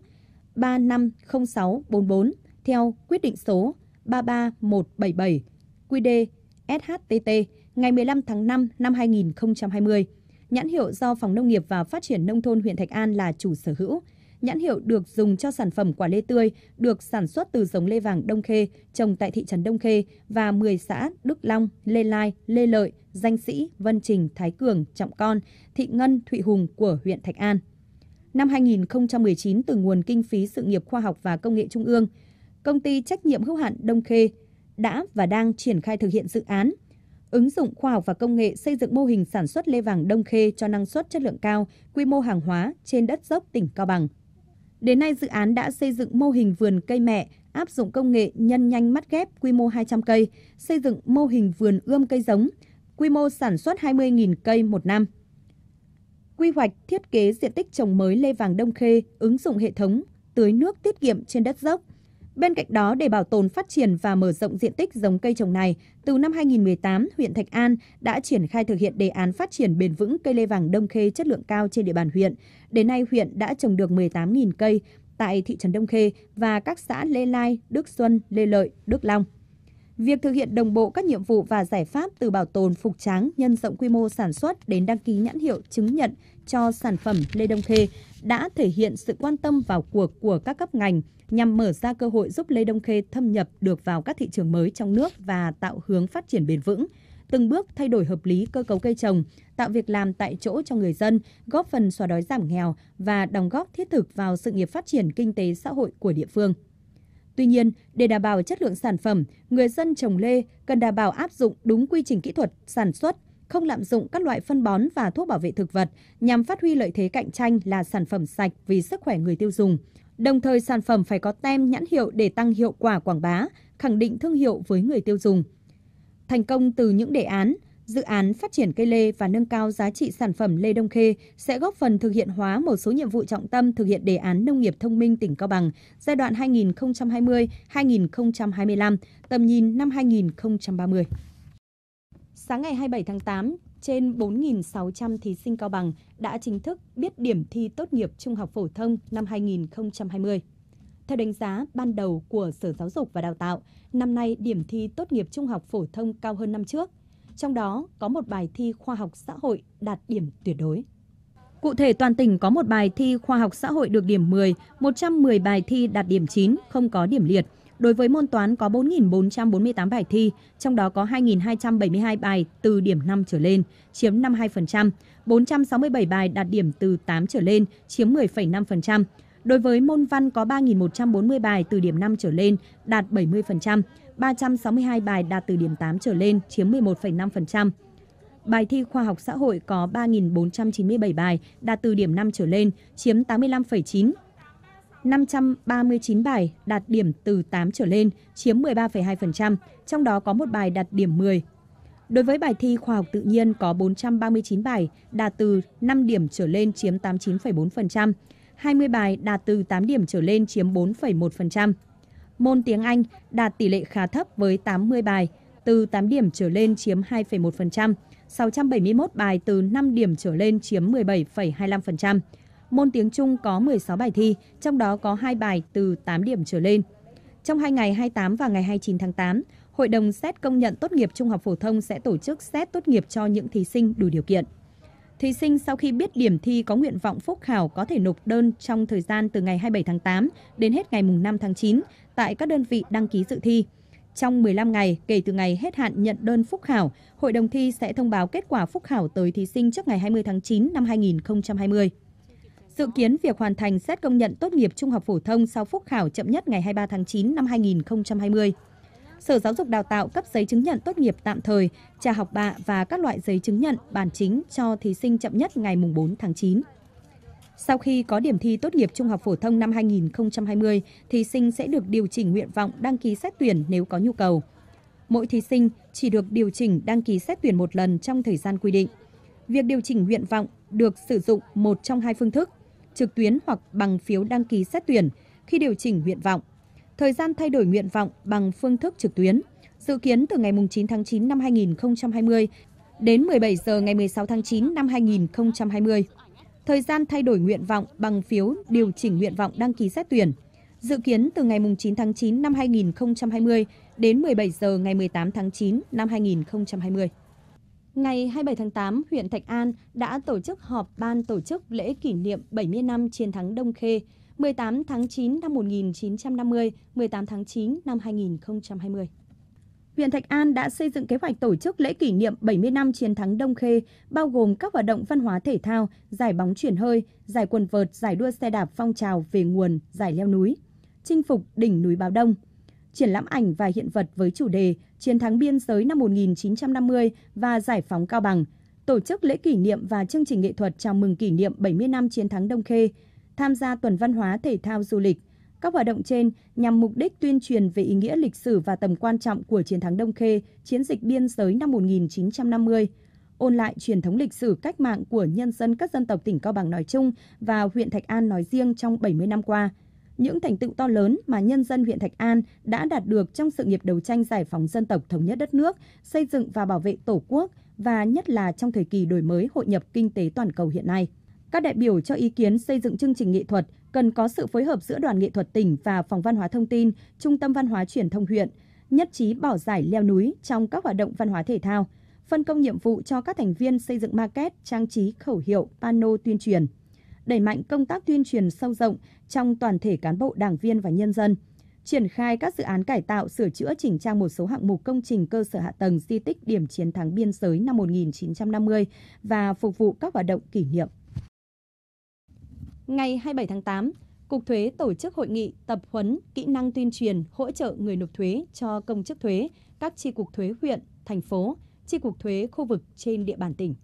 350644 theo quyết định số 33177 QD SHTT ngày 15 tháng 5 năm 2020. Nhãn hiệu do Phòng Nông nghiệp và Phát triển Nông thôn huyện Thạch An là chủ sở hữu. Nhãn hiệu được dùng cho sản phẩm quả lê tươi được sản xuất từ giống lê vàng Đông Khê, trồng tại thị trấn Đông Khê và 10 xã Đức Long, Lê Lai, Lê Lợi, Danh Sĩ, Vân Trình, Thái Cường, Trọng Con, Thị Ngân, Thụy Hùng của huyện Thạch An. Năm 2019 từ nguồn kinh phí sự nghiệp khoa học và công nghệ trung ương, công ty trách nhiệm hữu hạn Đông Khê đã và đang triển khai thực hiện dự án. Ứng dụng khoa học và công nghệ xây dựng mô hình sản xuất lê vàng Đông Khê cho năng suất chất lượng cao, quy mô hàng hóa trên đất dốc tỉnh Cao Bằng. Đến nay, dự án đã xây dựng mô hình vườn cây mẹ, áp dụng công nghệ nhân nhanh mắt ghép quy mô 200 cây, xây dựng mô hình vườn ươm cây giống, quy mô sản xuất 20.000 cây một năm. Quy hoạch thiết kế diện tích trồng mới Lê Vàng Đông Khê ứng dụng hệ thống tưới nước tiết kiệm trên đất dốc – Bên cạnh đó, để bảo tồn phát triển và mở rộng diện tích giống cây trồng này, từ năm 2018, huyện Thạch An đã triển khai thực hiện đề án phát triển bền vững cây lê vàng Đông Khê chất lượng cao trên địa bàn huyện. Đến nay, huyện đã trồng được 18.000 cây tại thị trấn Đông Khê và các xã Lê Lai, Đức Xuân, Lê Lợi, Đức Long. Việc thực hiện đồng bộ các nhiệm vụ và giải pháp từ bảo tồn, phục tráng, nhân rộng quy mô sản xuất đến đăng ký nhãn hiệu chứng nhận cho sản phẩm Lê Đông Khê đã thể hiện sự quan tâm vào cuộc của các cấp ngành nhằm mở ra cơ hội giúp Lê Đông Khê thâm nhập được vào các thị trường mới trong nước và tạo hướng phát triển bền vững từng bước thay đổi hợp lý cơ cấu cây trồng, tạo việc làm tại chỗ cho người dân, góp phần xóa đói giảm nghèo và đóng góp thiết thực vào sự nghiệp phát triển kinh tế xã hội của địa phương. Tuy nhiên, để đảm bảo chất lượng sản phẩm, người dân trồng lê cần đảm bảo áp dụng đúng quy trình kỹ thuật sản xuất, không lạm dụng các loại phân bón và thuốc bảo vệ thực vật nhằm phát huy lợi thế cạnh tranh là sản phẩm sạch vì sức khỏe người tiêu dùng. Đồng thời sản phẩm phải có tem nhãn hiệu để tăng hiệu quả quảng bá, khẳng định thương hiệu với người tiêu dùng. Thành công từ những đề án, Dự án phát triển cây lê và nâng cao giá trị sản phẩm lê Đông Khê sẽ góp phần thực hiện hóa một số nhiệm vụ trọng tâm thực hiện đề án nông nghiệp thông minh tỉnh Cao Bằng giai đoạn 2020-2025, tầm nhìn năm 2030. Sáng ngày 27 tháng 8, trên 4.600 thí sinh Cao Bằng đã chính thức biết điểm thi tốt nghiệp trung học phổ thông năm 2020. Theo đánh giá ban đầu của Sở Giáo dục và Đào tạo, năm nay điểm thi tốt nghiệp trung học phổ thông cao hơn năm trước – trong đó có một bài thi khoa học xã hội đạt điểm tuyệt đối. Cụ thể toàn tỉnh có một bài thi khoa học xã hội được điểm 10, 110 bài thi đạt điểm 9, không có điểm liệt. Đối với môn toán có 4.448 bài thi, trong đó có 2.272 bài từ điểm 5 trở lên, chiếm 52%, 467 bài đạt điểm từ 8 trở lên, chiếm 10,5%. Đối với môn văn có 3.140 bài từ điểm 5 trở lên, đạt 70%, 362 bài đạt từ điểm 8 trở lên, chiếm 11,5%. Bài thi khoa học xã hội có 3.497 bài đạt từ điểm 5 trở lên, chiếm 85,9. 539 bài đạt điểm từ 8 trở lên, chiếm 13,2%, trong đó có một bài đạt điểm 10. Đối với bài thi khoa học tự nhiên có 439 bài đạt từ 5 điểm trở lên chiếm 89,4%, 20 bài đạt từ 8 điểm trở lên chiếm 4,1%. Môn tiếng Anh đạt tỷ lệ khá thấp với 80 bài, từ 8 điểm trở lên chiếm 2,1%, 671 bài từ 5 điểm trở lên chiếm 17,25%. Môn tiếng Trung có 16 bài thi, trong đó có 2 bài từ 8 điểm trở lên. Trong 2 ngày 28 và ngày 29 tháng 8, Hội đồng xét công nhận tốt nghiệp trung học phổ thông sẽ tổ chức xét tốt nghiệp cho những thí sinh đủ điều kiện. Thí sinh sau khi biết điểm thi có nguyện vọng phúc khảo có thể nộp đơn trong thời gian từ ngày 27 tháng 8 đến hết ngày 5 tháng 9 tại các đơn vị đăng ký dự thi. Trong 15 ngày kể từ ngày hết hạn nhận đơn phúc khảo, hội đồng thi sẽ thông báo kết quả phúc khảo tới thí sinh trước ngày 20 tháng 9 năm 2020. Dự kiến việc hoàn thành xét công nhận tốt nghiệp trung học phổ thông sau phúc khảo chậm nhất ngày 23 tháng 9 năm 2020. Sở Giáo dục Đào tạo cấp giấy chứng nhận tốt nghiệp tạm thời, trả học bạ và các loại giấy chứng nhận bản chính cho thí sinh chậm nhất ngày 4 tháng 9. Sau khi có điểm thi tốt nghiệp trung học phổ thông năm 2020, thí sinh sẽ được điều chỉnh nguyện vọng đăng ký xét tuyển nếu có nhu cầu. Mỗi thí sinh chỉ được điều chỉnh đăng ký xét tuyển một lần trong thời gian quy định. Việc điều chỉnh nguyện vọng được sử dụng một trong hai phương thức, trực tuyến hoặc bằng phiếu đăng ký xét tuyển khi điều chỉnh nguyện vọng. Thời gian thay đổi nguyện vọng bằng phương thức trực tuyến dự kiến từ ngày 9 tháng 9 năm 2020 đến 17 giờ ngày 16 tháng 9 năm 2020 thời gian thay đổi nguyện vọng bằng phiếu điều chỉnh nguyện vọng đăng ký xét tuyển. Dự kiến từ ngày 9 tháng 9 năm 2020 đến 17 giờ ngày 18 tháng 9 năm 2020. Ngày 27 tháng 8, huyện Thạch An đã tổ chức họp ban tổ chức lễ kỷ niệm 70 năm chiến thắng Đông Khê, 18 tháng 9 năm 1950, 18 tháng 9 năm 2020 huyện Thạch An đã xây dựng kế hoạch tổ chức lễ kỷ niệm 70 năm chiến thắng Đông Khê, bao gồm các hoạt động văn hóa thể thao, giải bóng chuyển hơi, giải quần vợt, giải đua xe đạp phong trào về nguồn, giải leo núi, chinh phục đỉnh núi Báo Đông. Triển lãm ảnh và hiện vật với chủ đề Chiến thắng biên giới năm 1950 và Giải phóng Cao Bằng, tổ chức lễ kỷ niệm và chương trình nghệ thuật chào mừng kỷ niệm 70 năm chiến thắng Đông Khê, tham gia tuần văn hóa thể thao du lịch, các hoạt động trên nhằm mục đích tuyên truyền về ý nghĩa lịch sử và tầm quan trọng của chiến thắng Đông Khê, chiến dịch biên giới năm 1950, ôn lại truyền thống lịch sử cách mạng của nhân dân các dân tộc tỉnh Cao Bằng nói chung và huyện Thạch An nói riêng trong 70 năm qua. Những thành tựu to lớn mà nhân dân huyện Thạch An đã đạt được trong sự nghiệp đấu tranh giải phóng dân tộc thống nhất đất nước, xây dựng và bảo vệ Tổ quốc và nhất là trong thời kỳ đổi mới hội nhập kinh tế toàn cầu hiện nay. Các đại biểu cho ý kiến xây dựng chương trình nghệ thuật cần có sự phối hợp giữa đoàn nghệ thuật tỉnh và phòng văn hóa thông tin, trung tâm văn hóa truyền thông huyện, nhất trí bỏ giải leo núi trong các hoạt động văn hóa thể thao, phân công nhiệm vụ cho các thành viên xây dựng maquette, trang trí khẩu hiệu, pano tuyên truyền, đẩy mạnh công tác tuyên truyền sâu rộng trong toàn thể cán bộ, đảng viên và nhân dân, triển khai các dự án cải tạo, sửa chữa, chỉnh trang một số hạng mục công trình cơ sở hạ tầng di tích điểm chiến thắng biên giới năm 1950 và phục vụ các hoạt động kỷ niệm. Ngày 27 tháng 8, Cục Thuế tổ chức hội nghị tập huấn kỹ năng tuyên truyền hỗ trợ người nộp thuế cho công chức thuế, các chi cục thuế huyện, thành phố, chi cục thuế khu vực trên địa bàn tỉnh.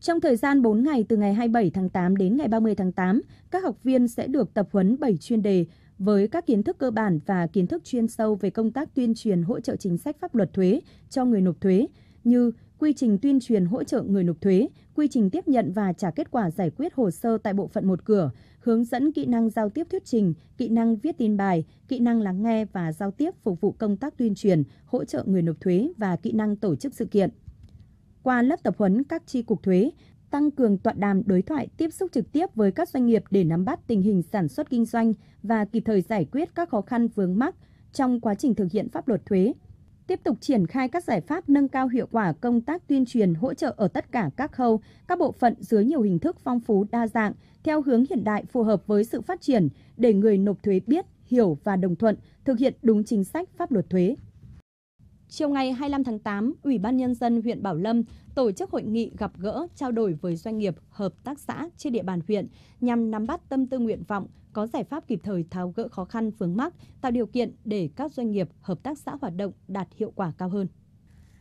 Trong thời gian 4 ngày từ ngày 27 tháng 8 đến ngày 30 tháng 8, các học viên sẽ được tập huấn 7 chuyên đề với các kiến thức cơ bản và kiến thức chuyên sâu về công tác tuyên truyền hỗ trợ chính sách pháp luật thuế cho người nộp thuế như quy trình tuyên truyền hỗ trợ người nộp thuế, quy trình tiếp nhận và trả kết quả giải quyết hồ sơ tại bộ phận một cửa, hướng dẫn kỹ năng giao tiếp thuyết trình, kỹ năng viết tin bài, kỹ năng lắng nghe và giao tiếp phục vụ công tác tuyên truyền, hỗ trợ người nộp thuế và kỹ năng tổ chức sự kiện. Qua lớp tập huấn các chi cục thuế, tăng cường tọa đàm đối thoại tiếp xúc trực tiếp với các doanh nghiệp để nắm bắt tình hình sản xuất kinh doanh và kịp thời giải quyết các khó khăn vướng mắc trong quá trình thực hiện pháp luật thuế, tiếp tục triển khai các giải pháp nâng cao hiệu quả công tác tuyên truyền hỗ trợ ở tất cả các khâu, các bộ phận dưới nhiều hình thức phong phú đa dạng, theo hướng hiện đại phù hợp với sự phát triển để người nộp thuế biết, hiểu và đồng thuận thực hiện đúng chính sách pháp luật thuế. Chiều ngày 25 tháng 8, Ủy ban Nhân dân huyện Bảo Lâm tổ chức hội nghị gặp gỡ trao đổi với doanh nghiệp, hợp tác xã trên địa bàn huyện nhằm nắm bắt tâm tư nguyện vọng, có giải pháp kịp thời tháo gỡ khó khăn vướng mắc, tạo điều kiện để các doanh nghiệp, hợp tác xã hoạt động đạt hiệu quả cao hơn.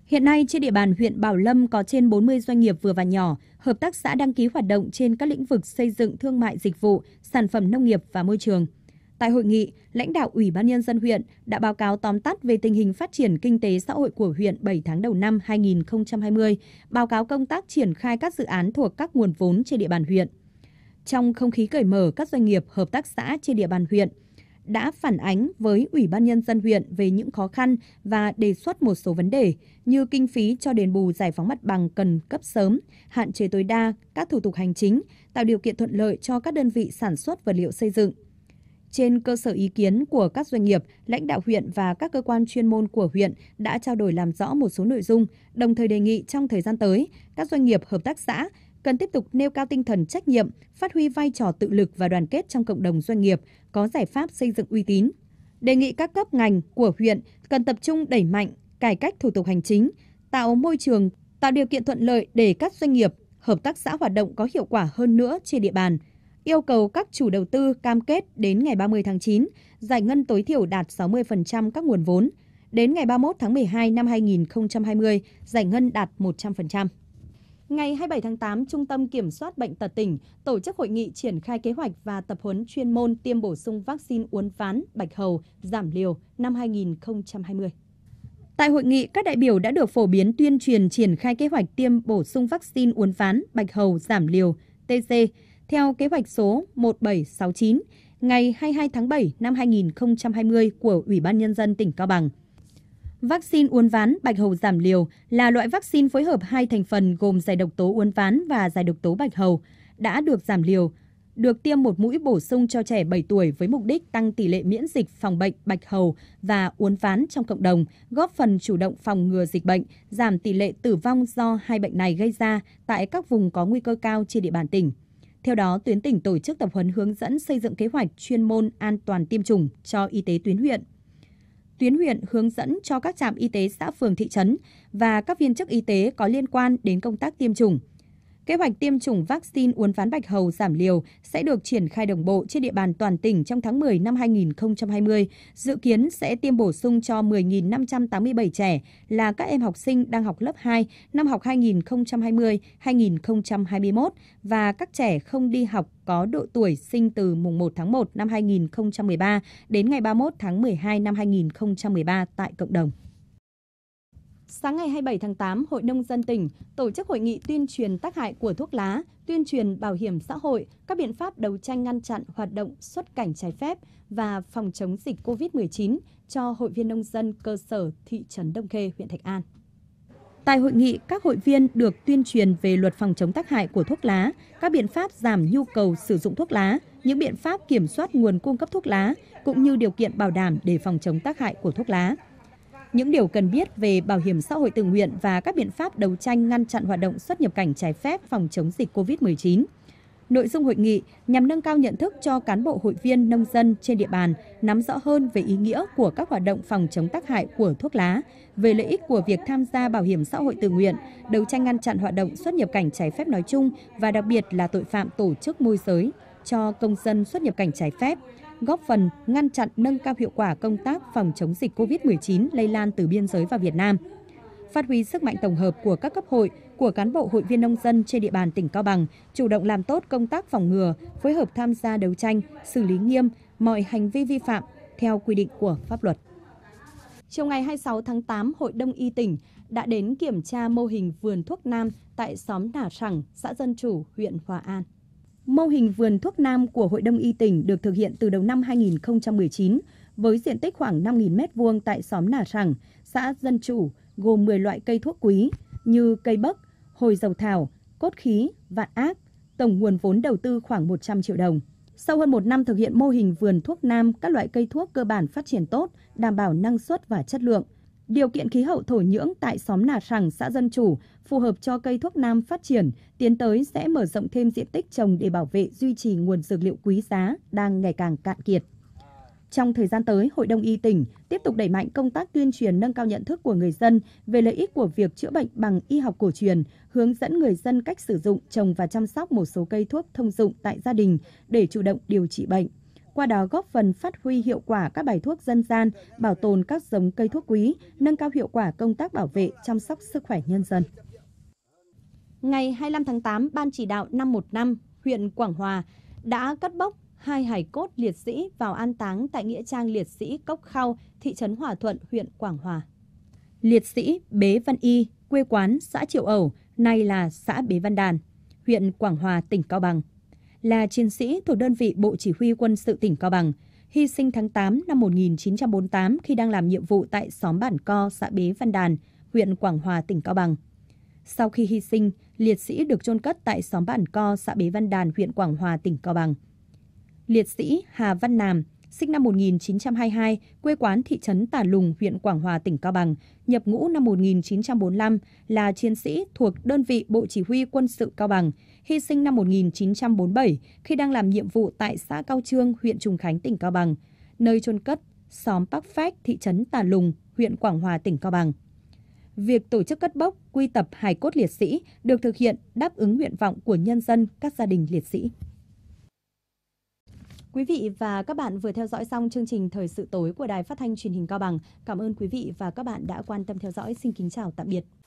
Hiện nay trên địa bàn huyện Bảo Lâm có trên 40 doanh nghiệp vừa và nhỏ, hợp tác xã đăng ký hoạt động trên các lĩnh vực xây dựng thương mại dịch vụ, sản phẩm nông nghiệp và môi trường – Tại hội nghị, lãnh đạo Ủy ban Nhân dân huyện đã báo cáo tóm tắt về tình hình phát triển kinh tế xã hội của huyện 7 tháng đầu năm 2020, báo cáo công tác triển khai các dự án thuộc các nguồn vốn trên địa bàn huyện. Trong không khí cởi mở các doanh nghiệp, hợp tác xã trên địa bàn huyện, đã phản ánh với Ủy ban Nhân dân huyện về những khó khăn và đề xuất một số vấn đề như kinh phí cho đền bù giải phóng mặt bằng cần cấp sớm, hạn chế tối đa các thủ tục hành chính, tạo điều kiện thuận lợi cho các đơn vị sản xuất vật liệu xây dựng – trên cơ sở ý kiến của các doanh nghiệp, lãnh đạo huyện và các cơ quan chuyên môn của huyện đã trao đổi làm rõ một số nội dung, đồng thời đề nghị trong thời gian tới, các doanh nghiệp hợp tác xã cần tiếp tục nêu cao tinh thần trách nhiệm, phát huy vai trò tự lực và đoàn kết trong cộng đồng doanh nghiệp, có giải pháp xây dựng uy tín. Đề nghị các cấp ngành của huyện cần tập trung đẩy mạnh cải cách thủ tục hành chính, tạo môi trường, tạo điều kiện thuận lợi để các doanh nghiệp, hợp tác xã hoạt động có hiệu quả hơn nữa trên địa bàn – yêu cầu các chủ đầu tư cam kết đến ngày 30 tháng 9 giải ngân tối thiểu đạt 60% các nguồn vốn, đến ngày 31 tháng 12 năm 2020 giải ngân đạt 100%. Ngày 27 tháng 8, Trung tâm Kiểm soát Bệnh tật tỉnh tổ chức hội nghị triển khai kế hoạch và tập huấn chuyên môn tiêm bổ sung vaccine uốn ván, bạch hầu, giảm liều năm 2020. Tại hội nghị, các đại biểu đã được phổ biến tuyên truyền triển khai kế hoạch tiêm bổ sung vaccine uốn ván, bạch hầu, giảm liều, TC theo kế hoạch số 1769 ngày 22 tháng 7 năm 2020 của Ủy ban Nhân dân tỉnh Cao Bằng. Vaccine uốn ván bạch hầu giảm liều là loại vaccine phối hợp hai thành phần gồm giải độc tố uốn ván và giải độc tố bạch hầu đã được giảm liều, được tiêm một mũi bổ sung cho trẻ 7 tuổi với mục đích tăng tỷ lệ miễn dịch phòng bệnh bạch hầu và uốn ván trong cộng đồng, góp phần chủ động phòng ngừa dịch bệnh, giảm tỷ lệ tử vong do hai bệnh này gây ra tại các vùng có nguy cơ cao trên địa bàn tỉnh. Theo đó, tuyến tỉnh tổ chức tập huấn hướng dẫn xây dựng kế hoạch chuyên môn an toàn tiêm chủng cho y tế tuyến huyện. Tuyến huyện hướng dẫn cho các trạm y tế xã phường thị trấn và các viên chức y tế có liên quan đến công tác tiêm chủng, Kế hoạch tiêm chủng vaccine uốn ván bạch hầu giảm liều sẽ được triển khai đồng bộ trên địa bàn toàn tỉnh trong tháng 10 năm 2020, dự kiến sẽ tiêm bổ sung cho 10.587 trẻ là các em học sinh đang học lớp 2 năm học 2020-2021 và các trẻ không đi học có độ tuổi sinh từ mùng 1 tháng 1 năm 2013 đến ngày 31 tháng 12 năm 2013 tại cộng đồng. Sáng ngày 27 tháng 8, Hội Nông dân tỉnh tổ chức hội nghị tuyên truyền tác hại của thuốc lá, tuyên truyền bảo hiểm xã hội, các biện pháp đấu tranh ngăn chặn hoạt động xuất cảnh trái phép và phòng chống dịch COVID-19 cho hội viên nông dân cơ sở thị trấn Đông Khê, huyện Thạch An. Tại hội nghị, các hội viên được tuyên truyền về luật phòng chống tác hại của thuốc lá, các biện pháp giảm nhu cầu sử dụng thuốc lá, những biện pháp kiểm soát nguồn cung cấp thuốc lá, cũng như điều kiện bảo đảm để phòng chống tác hại của thuốc lá những điều cần biết về bảo hiểm xã hội tự nguyện và các biện pháp đấu tranh ngăn chặn hoạt động xuất nhập cảnh trái phép phòng chống dịch COVID-19. Nội dung hội nghị nhằm nâng cao nhận thức cho cán bộ hội viên nông dân trên địa bàn nắm rõ hơn về ý nghĩa của các hoạt động phòng chống tác hại của thuốc lá, về lợi ích của việc tham gia bảo hiểm xã hội tự nguyện, đấu tranh ngăn chặn hoạt động xuất nhập cảnh trái phép nói chung và đặc biệt là tội phạm tổ chức môi giới cho công dân xuất nhập cảnh trái phép góp phần ngăn chặn nâng cao hiệu quả công tác phòng chống dịch COVID-19 lây lan từ biên giới vào Việt Nam. Phát huy sức mạnh tổng hợp của các cấp hội, của cán bộ hội viên nông dân trên địa bàn tỉnh Cao Bằng, chủ động làm tốt công tác phòng ngừa, phối hợp tham gia đấu tranh, xử lý nghiêm mọi hành vi vi phạm theo quy định của pháp luật. Chiều ngày 26 tháng 8, Hội Đông y tỉnh đã đến kiểm tra mô hình vườn thuốc nam tại xóm Nà Sẳng, xã Dân Chủ, huyện Hòa An. Mô hình vườn thuốc nam của Hội đồng Y tỉnh được thực hiện từ đầu năm 2019 với diện tích khoảng 5.000 m2 tại xóm Nà Rằng, xã Dân Chủ, gồm 10 loại cây thuốc quý như cây bấc, hồi dầu thảo, cốt khí, vạn ác, tổng nguồn vốn đầu tư khoảng 100 triệu đồng. Sau hơn một năm thực hiện mô hình vườn thuốc nam, các loại cây thuốc cơ bản phát triển tốt, đảm bảo năng suất và chất lượng – Điều kiện khí hậu thổ nhưỡng tại xóm Nà Sẳng, xã Dân Chủ phù hợp cho cây thuốc nam phát triển, tiến tới sẽ mở rộng thêm diện tích trồng để bảo vệ duy trì nguồn dược liệu quý giá đang ngày càng cạn kiệt. Trong thời gian tới, Hội đồng Y tỉnh tiếp tục đẩy mạnh công tác tuyên truyền nâng cao nhận thức của người dân về lợi ích của việc chữa bệnh bằng y học cổ truyền, hướng dẫn người dân cách sử dụng, trồng và chăm sóc một số cây thuốc thông dụng tại gia đình để chủ động điều trị bệnh qua đó góp phần phát huy hiệu quả các bài thuốc dân gian, bảo tồn các giống cây thuốc quý, nâng cao hiệu quả công tác bảo vệ, chăm sóc sức khỏe nhân dân. Ngày 25 tháng 8, Ban chỉ đạo 515 huyện Quảng Hòa đã cất bốc hai hải cốt liệt sĩ vào an táng tại Nghĩa trang liệt sĩ Cốc Khao, thị trấn Hòa Thuận, huyện Quảng Hòa. Liệt sĩ Bế Văn Y, quê quán xã Triệu Ẩu, nay là xã Bế Văn Đàn, huyện Quảng Hòa, tỉnh Cao Bằng là chiến sĩ thuộc đơn vị Bộ Chỉ huy Quân sự tỉnh Cao Bằng, hy sinh tháng 8 năm 1948 khi đang làm nhiệm vụ tại xóm Bản Co, xã Bế Văn Đàn, huyện Quảng Hòa, tỉnh Cao Bằng. Sau khi hy sinh, liệt sĩ được chôn cất tại xóm Bản Co, xã Bế Văn Đàn, huyện Quảng Hòa, tỉnh Cao Bằng. Liệt sĩ Hà Văn Nam, sinh năm 1922, quê quán thị trấn Tà Lùng, huyện Quảng Hòa, tỉnh Cao Bằng, nhập ngũ năm 1945, là chiến sĩ thuộc đơn vị Bộ Chỉ huy Quân sự Cao Bằng, hy sinh năm 1947 khi đang làm nhiệm vụ tại xã Cao Trương, huyện Trùng Khánh, tỉnh Cao Bằng, nơi chôn cất xóm Bắc Phách, thị trấn Tà Lùng, huyện Quảng Hòa, tỉnh Cao Bằng. Việc tổ chức cất bốc, quy tập hài cốt liệt sĩ được thực hiện đáp ứng nguyện vọng của nhân dân các gia đình liệt sĩ. Quý vị và các bạn vừa theo dõi xong chương trình Thời sự tối của Đài Phát thanh Truyền hình Cao Bằng. Cảm ơn quý vị và các bạn đã quan tâm theo dõi. Xin kính chào tạm biệt.